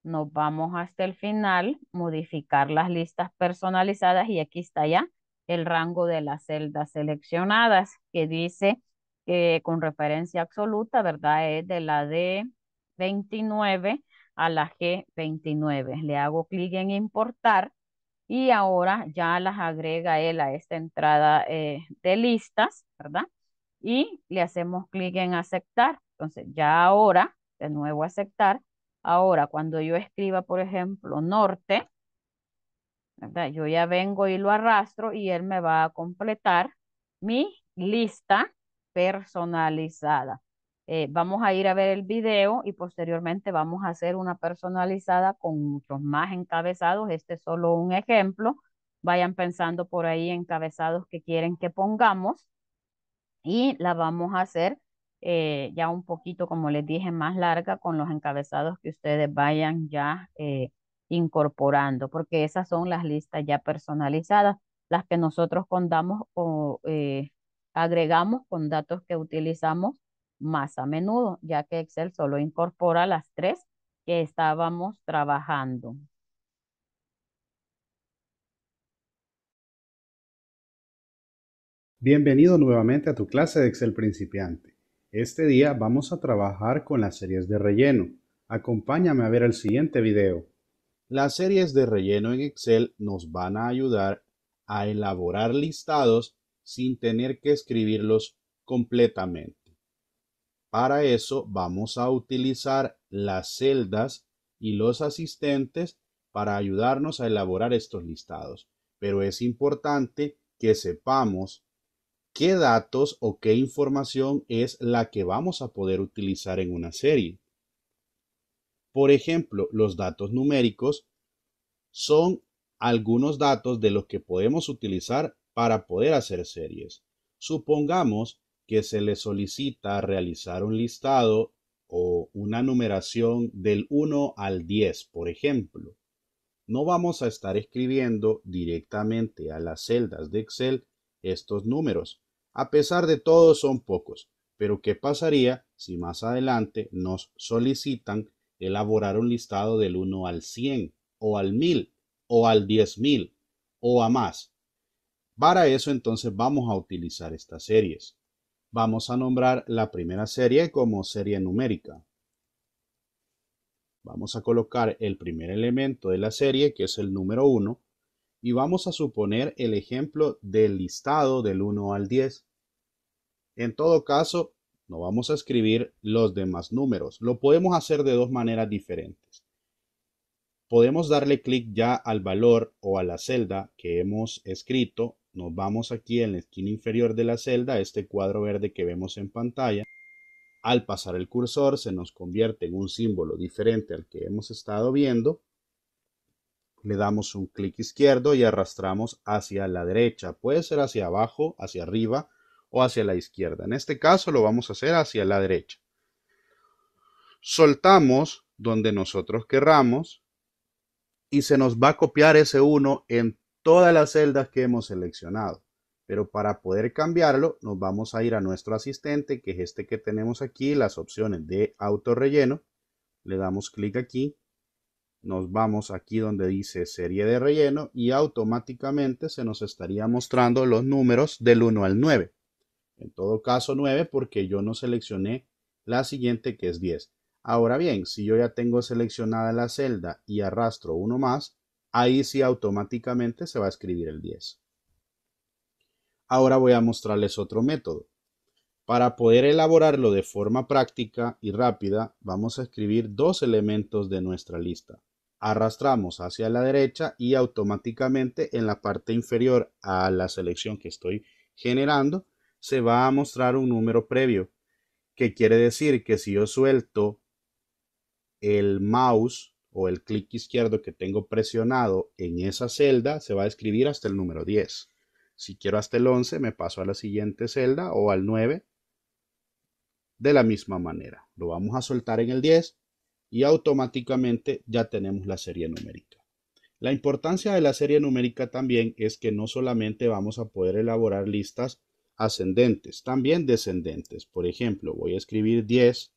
nos vamos hasta el final, modificar las listas personalizadas y aquí está ya el rango de las celdas seleccionadas que dice que con referencia absoluta, ¿verdad? Es de la D29 a la G29. Le hago clic en importar y ahora ya las agrega él a esta entrada eh, de listas, ¿verdad? Y le hacemos clic en aceptar. Entonces ya ahora, de nuevo aceptar. Ahora cuando yo escriba, por ejemplo, norte, ¿verdad? Yo ya vengo y lo arrastro y él me va a completar mi lista personalizada. Eh, vamos a ir a ver el video y posteriormente vamos a hacer una personalizada con muchos más encabezados. Este es solo un ejemplo. Vayan pensando por ahí encabezados que quieren que pongamos y la vamos a hacer eh, ya un poquito, como les dije, más larga con los encabezados que ustedes vayan ya eh, incorporando, porque esas son las listas ya personalizadas, las que nosotros contamos o agregamos con datos que utilizamos más a menudo, ya que Excel solo incorpora las tres que estábamos trabajando. Bienvenido nuevamente a tu clase de Excel principiante. Este día vamos a trabajar con las series de relleno. Acompáñame a ver el siguiente video. Las series de relleno en Excel nos van a ayudar a elaborar listados sin tener que escribirlos completamente. Para eso vamos a utilizar las celdas y los asistentes para ayudarnos a elaborar estos listados. Pero es importante que sepamos qué datos o qué información es la que vamos a poder utilizar en una serie. Por ejemplo, los datos numéricos son algunos datos de los que podemos utilizar para poder hacer series. Supongamos que se le solicita realizar un listado o una numeración del 1 al 10, por ejemplo. No vamos a estar escribiendo directamente a las celdas de Excel estos números. A pesar de todo son pocos, pero ¿qué pasaría si más adelante nos solicitan elaborar un listado del 1 al 100 o al 1000 o al 10000 o a más? Para eso entonces vamos a utilizar estas series. Vamos a nombrar la primera serie como serie numérica. Vamos a colocar el primer elemento de la serie, que es el número 1, y vamos a suponer el ejemplo del listado del 1 al 10. En todo caso, no vamos a escribir los demás números. Lo podemos hacer de dos maneras diferentes. Podemos darle clic ya al valor o a la celda que hemos escrito nos vamos aquí en la esquina inferior de la celda, este cuadro verde que vemos en pantalla, al pasar el cursor se nos convierte en un símbolo diferente al que hemos estado viendo. Le damos un clic izquierdo y arrastramos hacia la derecha. Puede ser hacia abajo, hacia arriba o hacia la izquierda. En este caso lo vamos a hacer hacia la derecha. Soltamos donde nosotros querramos y se nos va a copiar ese 1 en todas las celdas que hemos seleccionado. Pero para poder cambiarlo, nos vamos a ir a nuestro asistente, que es este que tenemos aquí, las opciones de autorrelleno. Le damos clic aquí. Nos vamos aquí donde dice serie de relleno y automáticamente se nos estaría mostrando los números del 1 al 9. En todo caso 9 porque yo no seleccioné la siguiente que es 10. Ahora bien, si yo ya tengo seleccionada la celda y arrastro uno más, ahí sí automáticamente se va a escribir el 10. Ahora voy a mostrarles otro método. Para poder elaborarlo de forma práctica y rápida, vamos a escribir dos elementos de nuestra lista. Arrastramos hacia la derecha y automáticamente en la parte inferior a la selección que estoy generando, se va a mostrar un número previo, que quiere decir que si yo suelto el mouse o el clic izquierdo que tengo presionado en esa celda se va a escribir hasta el número 10. Si quiero hasta el 11 me paso a la siguiente celda o al 9 de la misma manera. Lo vamos a soltar en el 10 y automáticamente ya tenemos la serie numérica. La importancia de la serie numérica también es que no solamente vamos a poder elaborar listas ascendentes, también descendentes. Por ejemplo, voy a escribir 10,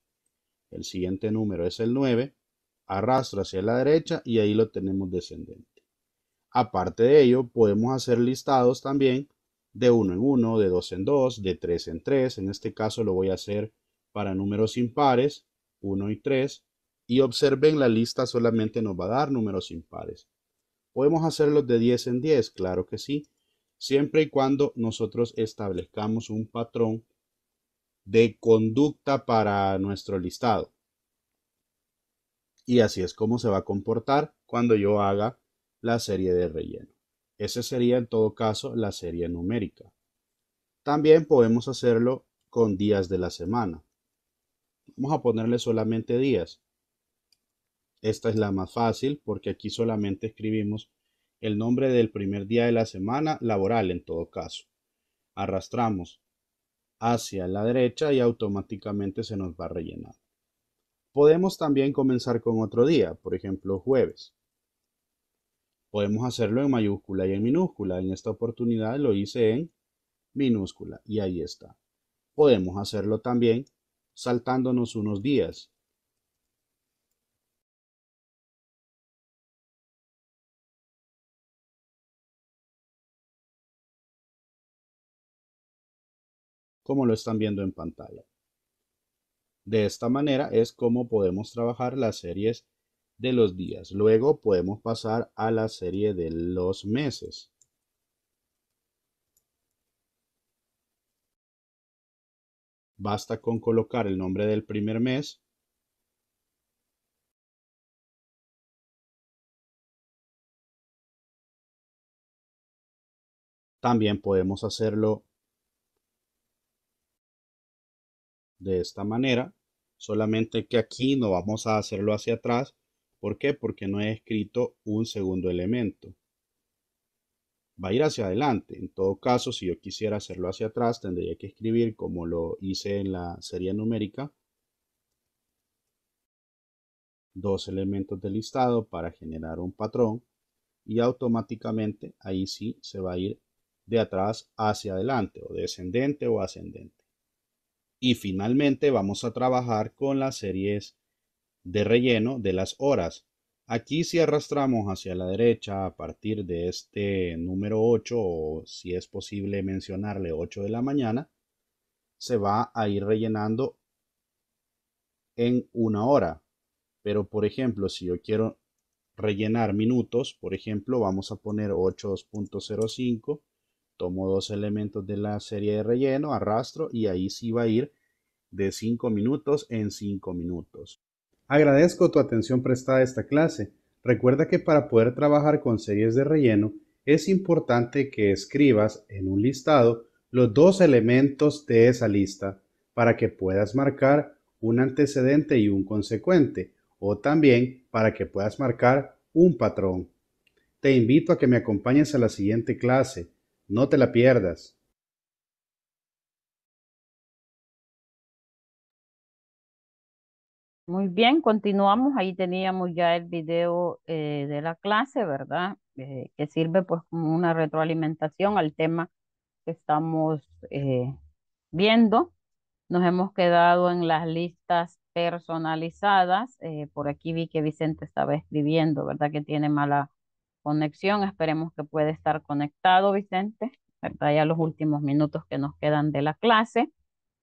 el siguiente número es el 9, arrastro hacia la derecha y ahí lo tenemos descendente. Aparte de ello, podemos hacer listados también de 1 en 1, de 2 en 2, de 3 en 3. En este caso lo voy a hacer para números impares, 1 y 3. Y observen, la lista solamente nos va a dar números impares. ¿Podemos hacerlos de 10 en 10? Claro que sí. Siempre y cuando nosotros establezcamos un patrón de conducta para nuestro listado y así es como se va a comportar cuando yo haga la serie de relleno. Esa sería en todo caso la serie numérica. También podemos hacerlo con días de la semana. Vamos a ponerle solamente días. Esta es la más fácil porque aquí solamente escribimos el nombre del primer día de la semana laboral en todo caso. Arrastramos hacia la derecha y automáticamente se nos va a rellenar. Podemos también comenzar con otro día, por ejemplo jueves. Podemos hacerlo en mayúscula y en minúscula. En esta oportunidad lo hice en minúscula y ahí está. Podemos hacerlo también saltándonos unos días. como lo están viendo en pantalla. De esta manera es como podemos trabajar las series de los días. Luego podemos pasar a la serie de los meses. Basta con colocar el nombre del primer mes También podemos hacerlo de esta manera solamente que aquí no vamos a hacerlo hacia atrás. ¿Por qué? Porque no he escrito un segundo elemento. Va a ir hacia adelante. En todo caso, si yo quisiera hacerlo hacia atrás, tendría que escribir como lo hice en la serie numérica. Dos elementos de listado para generar un patrón. Y automáticamente ahí sí se va a ir de atrás hacia adelante o descendente o ascendente. Y finalmente vamos a trabajar con las series de relleno de las horas. Aquí si arrastramos hacia la derecha a partir de este número 8 o si es posible mencionarle 8 de la mañana, se va a ir rellenando en una hora. Pero por ejemplo, si yo quiero rellenar minutos, por ejemplo, vamos a poner 8.05 tomo dos elementos de la serie de relleno, arrastro y ahí sí va a ir de 5 minutos en 5 minutos. Agradezco tu atención prestada a esta clase. Recuerda que para poder trabajar con series de relleno es importante que escribas en un listado los dos elementos de esa lista para que puedas marcar un antecedente y un consecuente o también para que puedas marcar un patrón. Te invito a que me acompañes a la siguiente clase no te la pierdas. Muy bien, continuamos. Ahí teníamos ya el video eh, de la clase, ¿verdad? Eh, que sirve pues como una retroalimentación al tema que estamos eh, viendo. Nos hemos quedado en las listas personalizadas. por aquí vi que Vicente estaba escribiendo, ¿verdad? Que tiene mala conexión. Esperemos que pueda estar conectado, Vicente, ¿verdad? Ya los últimos minutos que nos quedan de la clase.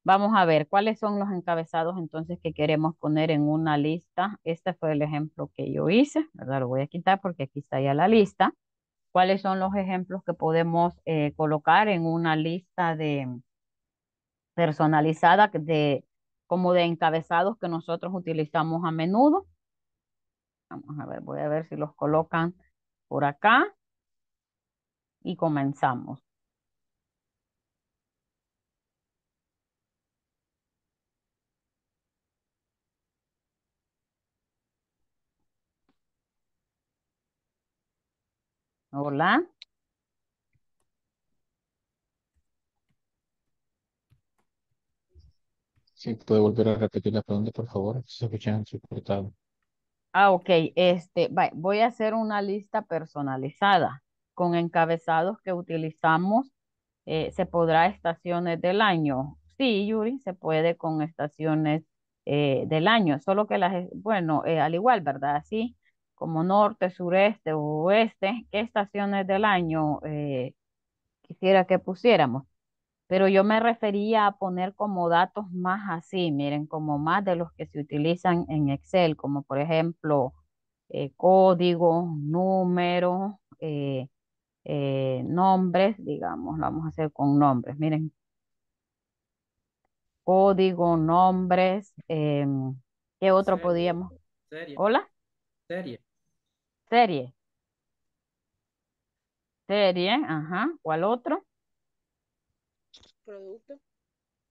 Vamos a ver cuáles son los encabezados entonces que queremos poner en una lista. Este fue el ejemplo que yo hice, ¿verdad? Lo voy a quitar porque aquí está ya la lista. ¿Cuáles son los ejemplos que podemos eh, colocar en una lista de mm, personalizada de como de encabezados que nosotros utilizamos a menudo? Vamos a ver, voy a ver si los colocan por acá y comenzamos. Hola. Sí, puede volver a repetir la pregunta, por favor. Se escuchan su cortado. Ah, ok. Este, voy a hacer una lista personalizada con encabezados que utilizamos. Eh, ¿Se podrá estaciones del año? Sí, Yuri, se puede con estaciones eh, del año, solo que las, eh, bueno, al igual, ¿verdad? Así como norte, sureste o oeste, ¿qué estaciones del año quisiera que pusiéramos? pero yo me refería a poner como datos más así, miren, como más de los que se utilizan en Excel, como por ejemplo eh, código, número, eh, eh, nombres, digamos, vamos a hacer con nombres, miren. Código, nombres, em, ¿qué otro podíamos? Serie. ¿Hola? Serie. Serie. Serie, ajá, ¿cuál otro? Producto.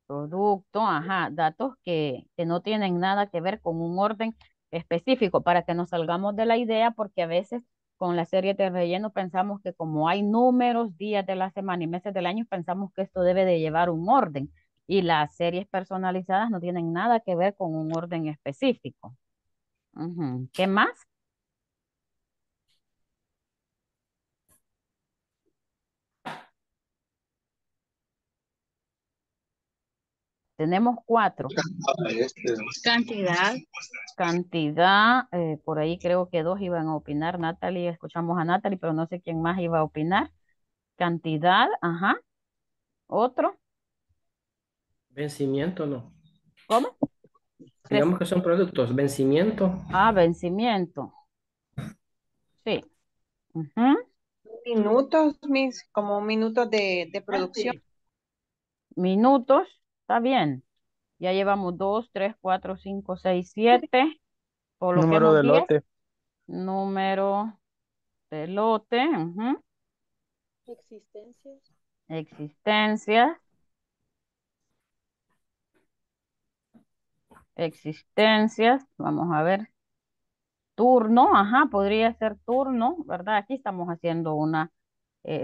Producto, ajá, datos que, que no tienen nada que ver con un orden específico para que nos salgamos de la idea porque a veces con la serie de relleno pensamos que como hay números, días de la semana y meses del año, pensamos que esto debe de llevar un orden. Y las series personalizadas no tienen nada que ver con un orden específico. ¿Qué más? Tenemos cuatro. Este, cantidad. Cantidad. Eh, por ahí creo que dos iban a opinar. Natalie, escuchamos a Natalie, pero no sé quién más iba a opinar. Cantidad, ajá. Otro. Vencimiento, no. ¿Cómo? Digamos que son productos. Vencimiento. Ah, vencimiento. Sí. Minutos, mis, como minutos de producción. Minutos. Está bien. Ya llevamos dos, tres, cuatro, cinco, seis, siete. Número de lote. Número de lote. Existencias. Existencias. Existencias. Vamos a ver. Turno. Ajá, podría ser turno, ¿verdad? Aquí estamos haciendo una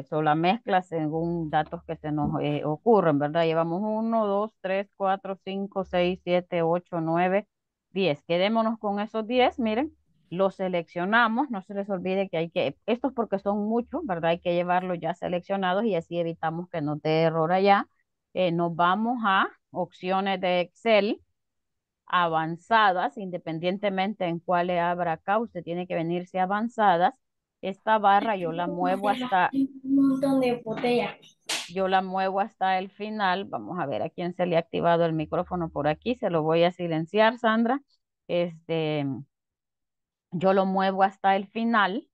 son las mezclas según datos que se nos eh, ocurren, ¿verdad? Llevamos 1, 2, 3, 4, 5, 6, 7, 8, 9, 10. Quedémonos con esos 10, miren, los seleccionamos, no se les olvide que hay que, estos porque son muchos, ¿verdad? Hay que llevarlos ya seleccionados y así evitamos que nos dé error allá. Eh, nos vamos a opciones de Excel avanzadas, independientemente en cuál abra acá, usted tiene que venirse avanzadas esta barra yo la muevo hasta... Un montón de Yo la muevo hasta el final. Vamos a ver a quién se le ha activado el micrófono por aquí. Se lo voy a silenciar, Sandra. Este, yo lo muevo hasta el final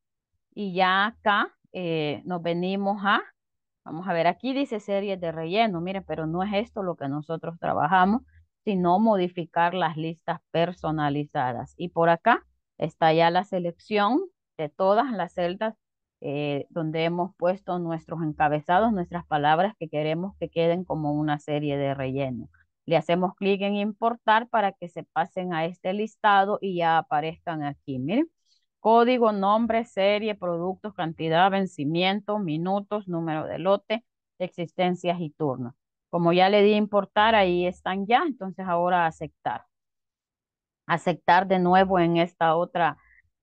y ya acá eh, nos venimos a... Vamos a ver, aquí dice series de relleno. Mire, pero no es esto lo que nosotros trabajamos, sino modificar las listas personalizadas. Y por acá está ya la selección de todas las celdas eh, donde hemos puesto nuestros encabezados, nuestras palabras que queremos que queden como una serie de relleno. Le hacemos clic en importar para que se pasen a este listado y ya aparezcan aquí. Miren, código, nombre, serie, productos, cantidad, vencimiento, minutos, número de lote, existencias y turnos. Como ya le di importar, ahí están ya, entonces ahora aceptar. Aceptar de nuevo en esta otra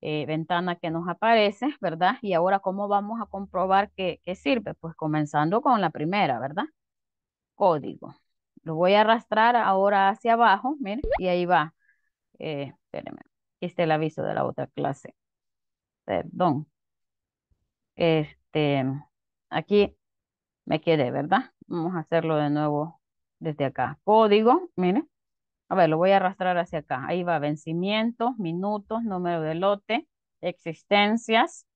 eh, ventana que nos aparece, ¿verdad? Y ahora, ¿cómo vamos a comprobar que, sirve? Pues comenzando con la primera, ¿verdad? Código. Lo voy a arrastrar ahora hacia abajo, miren, y ahí va. Eh, espérenme, aquí está el aviso de la otra clase. Perdón. Este, aquí me quedé, ¿verdad? Vamos a hacerlo de nuevo desde acá. Código, miren. A ver, lo voy a arrastrar hacia acá. Ahí va, vencimientos, minutos, número de lote, existencias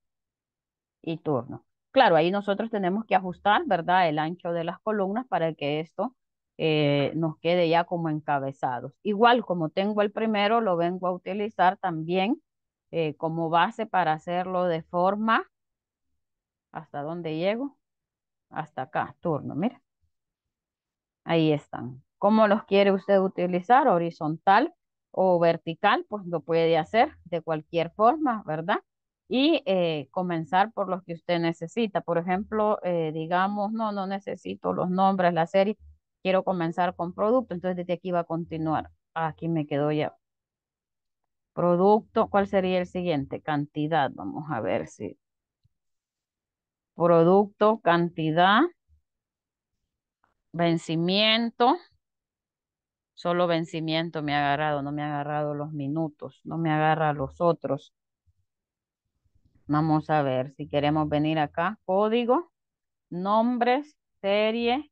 y turno. Claro, ahí nosotros tenemos que ajustar, ¿verdad? El ancho de las columnas para que esto eh, nos quede ya como encabezados. Igual como tengo el primero, lo vengo a utilizar también eh, como base para hacerlo de forma, ¿hasta dónde llego? Hasta acá, turno, mira. Ahí están cómo los quiere usted utilizar, horizontal o vertical, pues lo puede hacer de cualquier forma, ¿verdad? Y eh, comenzar por los que usted necesita. Por ejemplo, eh, digamos, no, no necesito los nombres, la serie, quiero comenzar con producto, entonces desde aquí va a continuar. Aquí me quedo ya. Producto, ¿cuál sería el siguiente? Cantidad, vamos a ver si. Producto, cantidad, vencimiento, Solo vencimiento me ha agarrado, no me ha agarrado los minutos, no me agarra los otros. Vamos a ver si queremos venir acá. Código, nombres, serie.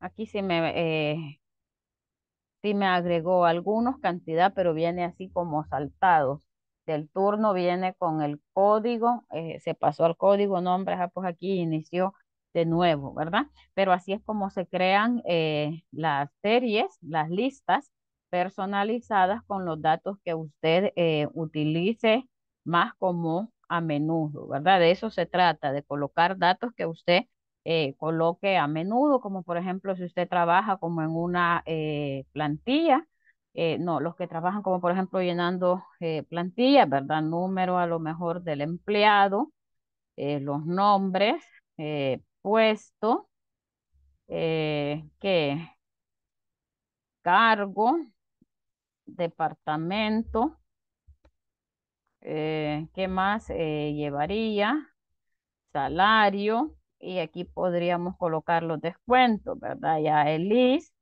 Aquí sí me, eh, sí me agregó algunos cantidad, pero viene así como saltados del turno viene con el código, eh, se pasó al código nombres, ah, pues aquí inició de nuevo, ¿verdad? Pero así es como se crean eh, las series, las listas personalizadas con los datos que usted eh, utilice más como a menudo, ¿verdad? De eso se trata, de colocar datos que usted eh, coloque a menudo, como por ejemplo si usted trabaja como en una plantilla, no, los que trabajan como por ejemplo llenando plantillas, ¿verdad? Número a lo mejor del empleado, los nombres, puesto, eh, ¿qué? Cargo, departamento, eh, ¿qué más eh, llevaría? Salario, y aquí podríamos colocar los descuentos, ¿verdad? Ya el IS,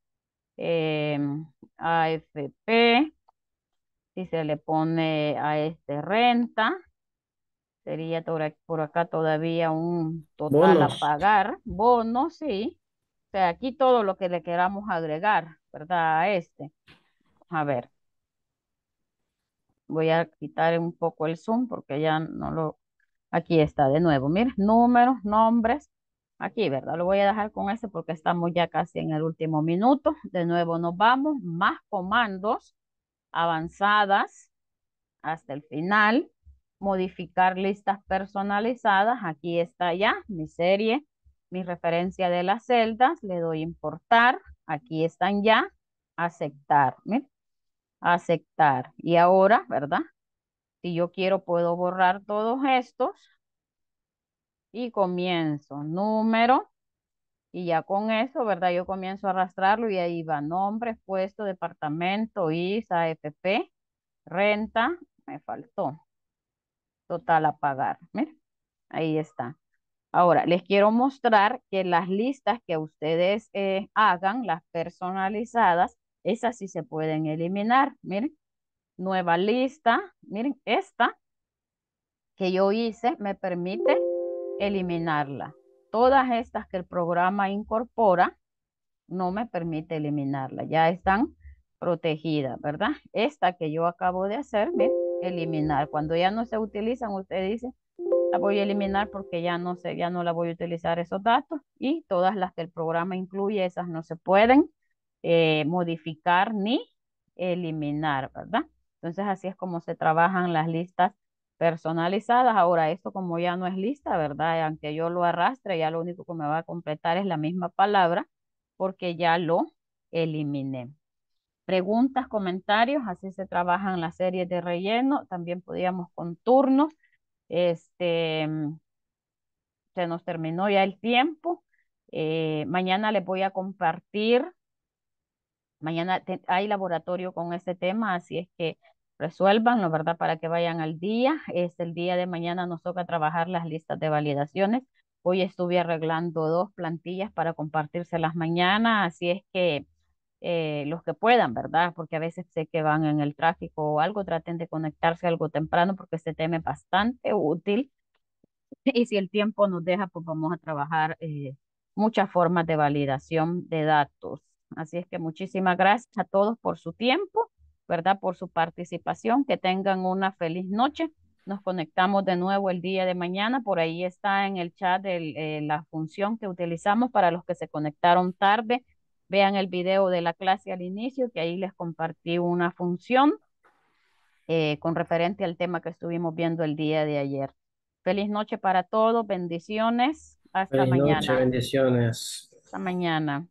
AFP, si se le pone a este renta, Sería por acá todavía un total a pagar. Bono, sí. O sea, aquí todo lo que le queramos agregar, ¿verdad? A este. A ver. Voy a quitar un poco el zoom porque ya no lo... Aquí está de nuevo. miren, números, nombres. Aquí, ¿verdad? Lo voy a dejar con este porque estamos ya casi en el último minuto. De nuevo nos vamos. Más comandos avanzadas hasta el final modificar listas personalizadas. Aquí está ya mi serie, mi referencia de las celdas. Le doy importar. Aquí están ya. Aceptar. Aceptar. Y ahora, ¿verdad? Si yo quiero, puedo borrar todos estos. Y comienzo. Número. Y ya con eso, ¿verdad? Yo comienzo a arrastrarlo y ahí va nombre, puesto, departamento, ISA, FP, renta. Me faltó total a pagar. ahí está. Ahora, les quiero mostrar que las listas que ustedes eh, hagan, las personalizadas, esas sí se pueden eliminar. Miren, nueva lista. Miren, esta que yo hice me permite eliminarla. Todas estas que el programa incorpora no me permite eliminarla. Ya están protegidas, ¿verdad? Esta que yo acabo de hacer, miren, eliminar. Cuando ya no se utilizan, usted dice, la voy a eliminar porque ya no se ya no la voy a utilizar esos datos y todas las que el programa incluye, esas no se pueden eh, modificar ni eliminar, ¿verdad? Entonces así es como se trabajan las listas personalizadas. Ahora esto como ya no es lista, ¿verdad? Aunque yo lo arrastre, ya lo único que me va a completar es la misma palabra porque ya lo eliminé preguntas, comentarios, así se trabajan las series de relleno, también podíamos con turnos, este, se nos terminó ya el tiempo, eh, mañana les voy a compartir, mañana hay laboratorio con ese tema, así es que resuélvanlo, ¿verdad? Para que vayan al día, es el día de mañana nos toca trabajar las listas de validaciones, hoy estuve arreglando dos plantillas para compartírselas mañana, así es que eh, los que puedan, ¿verdad? Porque a veces sé que van en el tráfico o algo, traten de conectarse algo temprano porque este tema es bastante útil. [LAUGHS] Y si el tiempo nos deja, pues vamos a trabajar eh, muchas formas de validación de datos. Así es que muchísimas gracias a todos por su tiempo, ¿verdad? Por su participación. Que tengan una feliz noche. Nos conectamos de nuevo el día de mañana. Por ahí está en el chat eh, la función que utilizamos para los que se conectaron tarde vean el video de la clase al inicio, que ahí les compartí una función eh, con referente al tema que estuvimos viendo el día de ayer. Feliz noche para todos, bendiciones. Hasta Feliz mañana. Noche, bendiciones. Hasta mañana.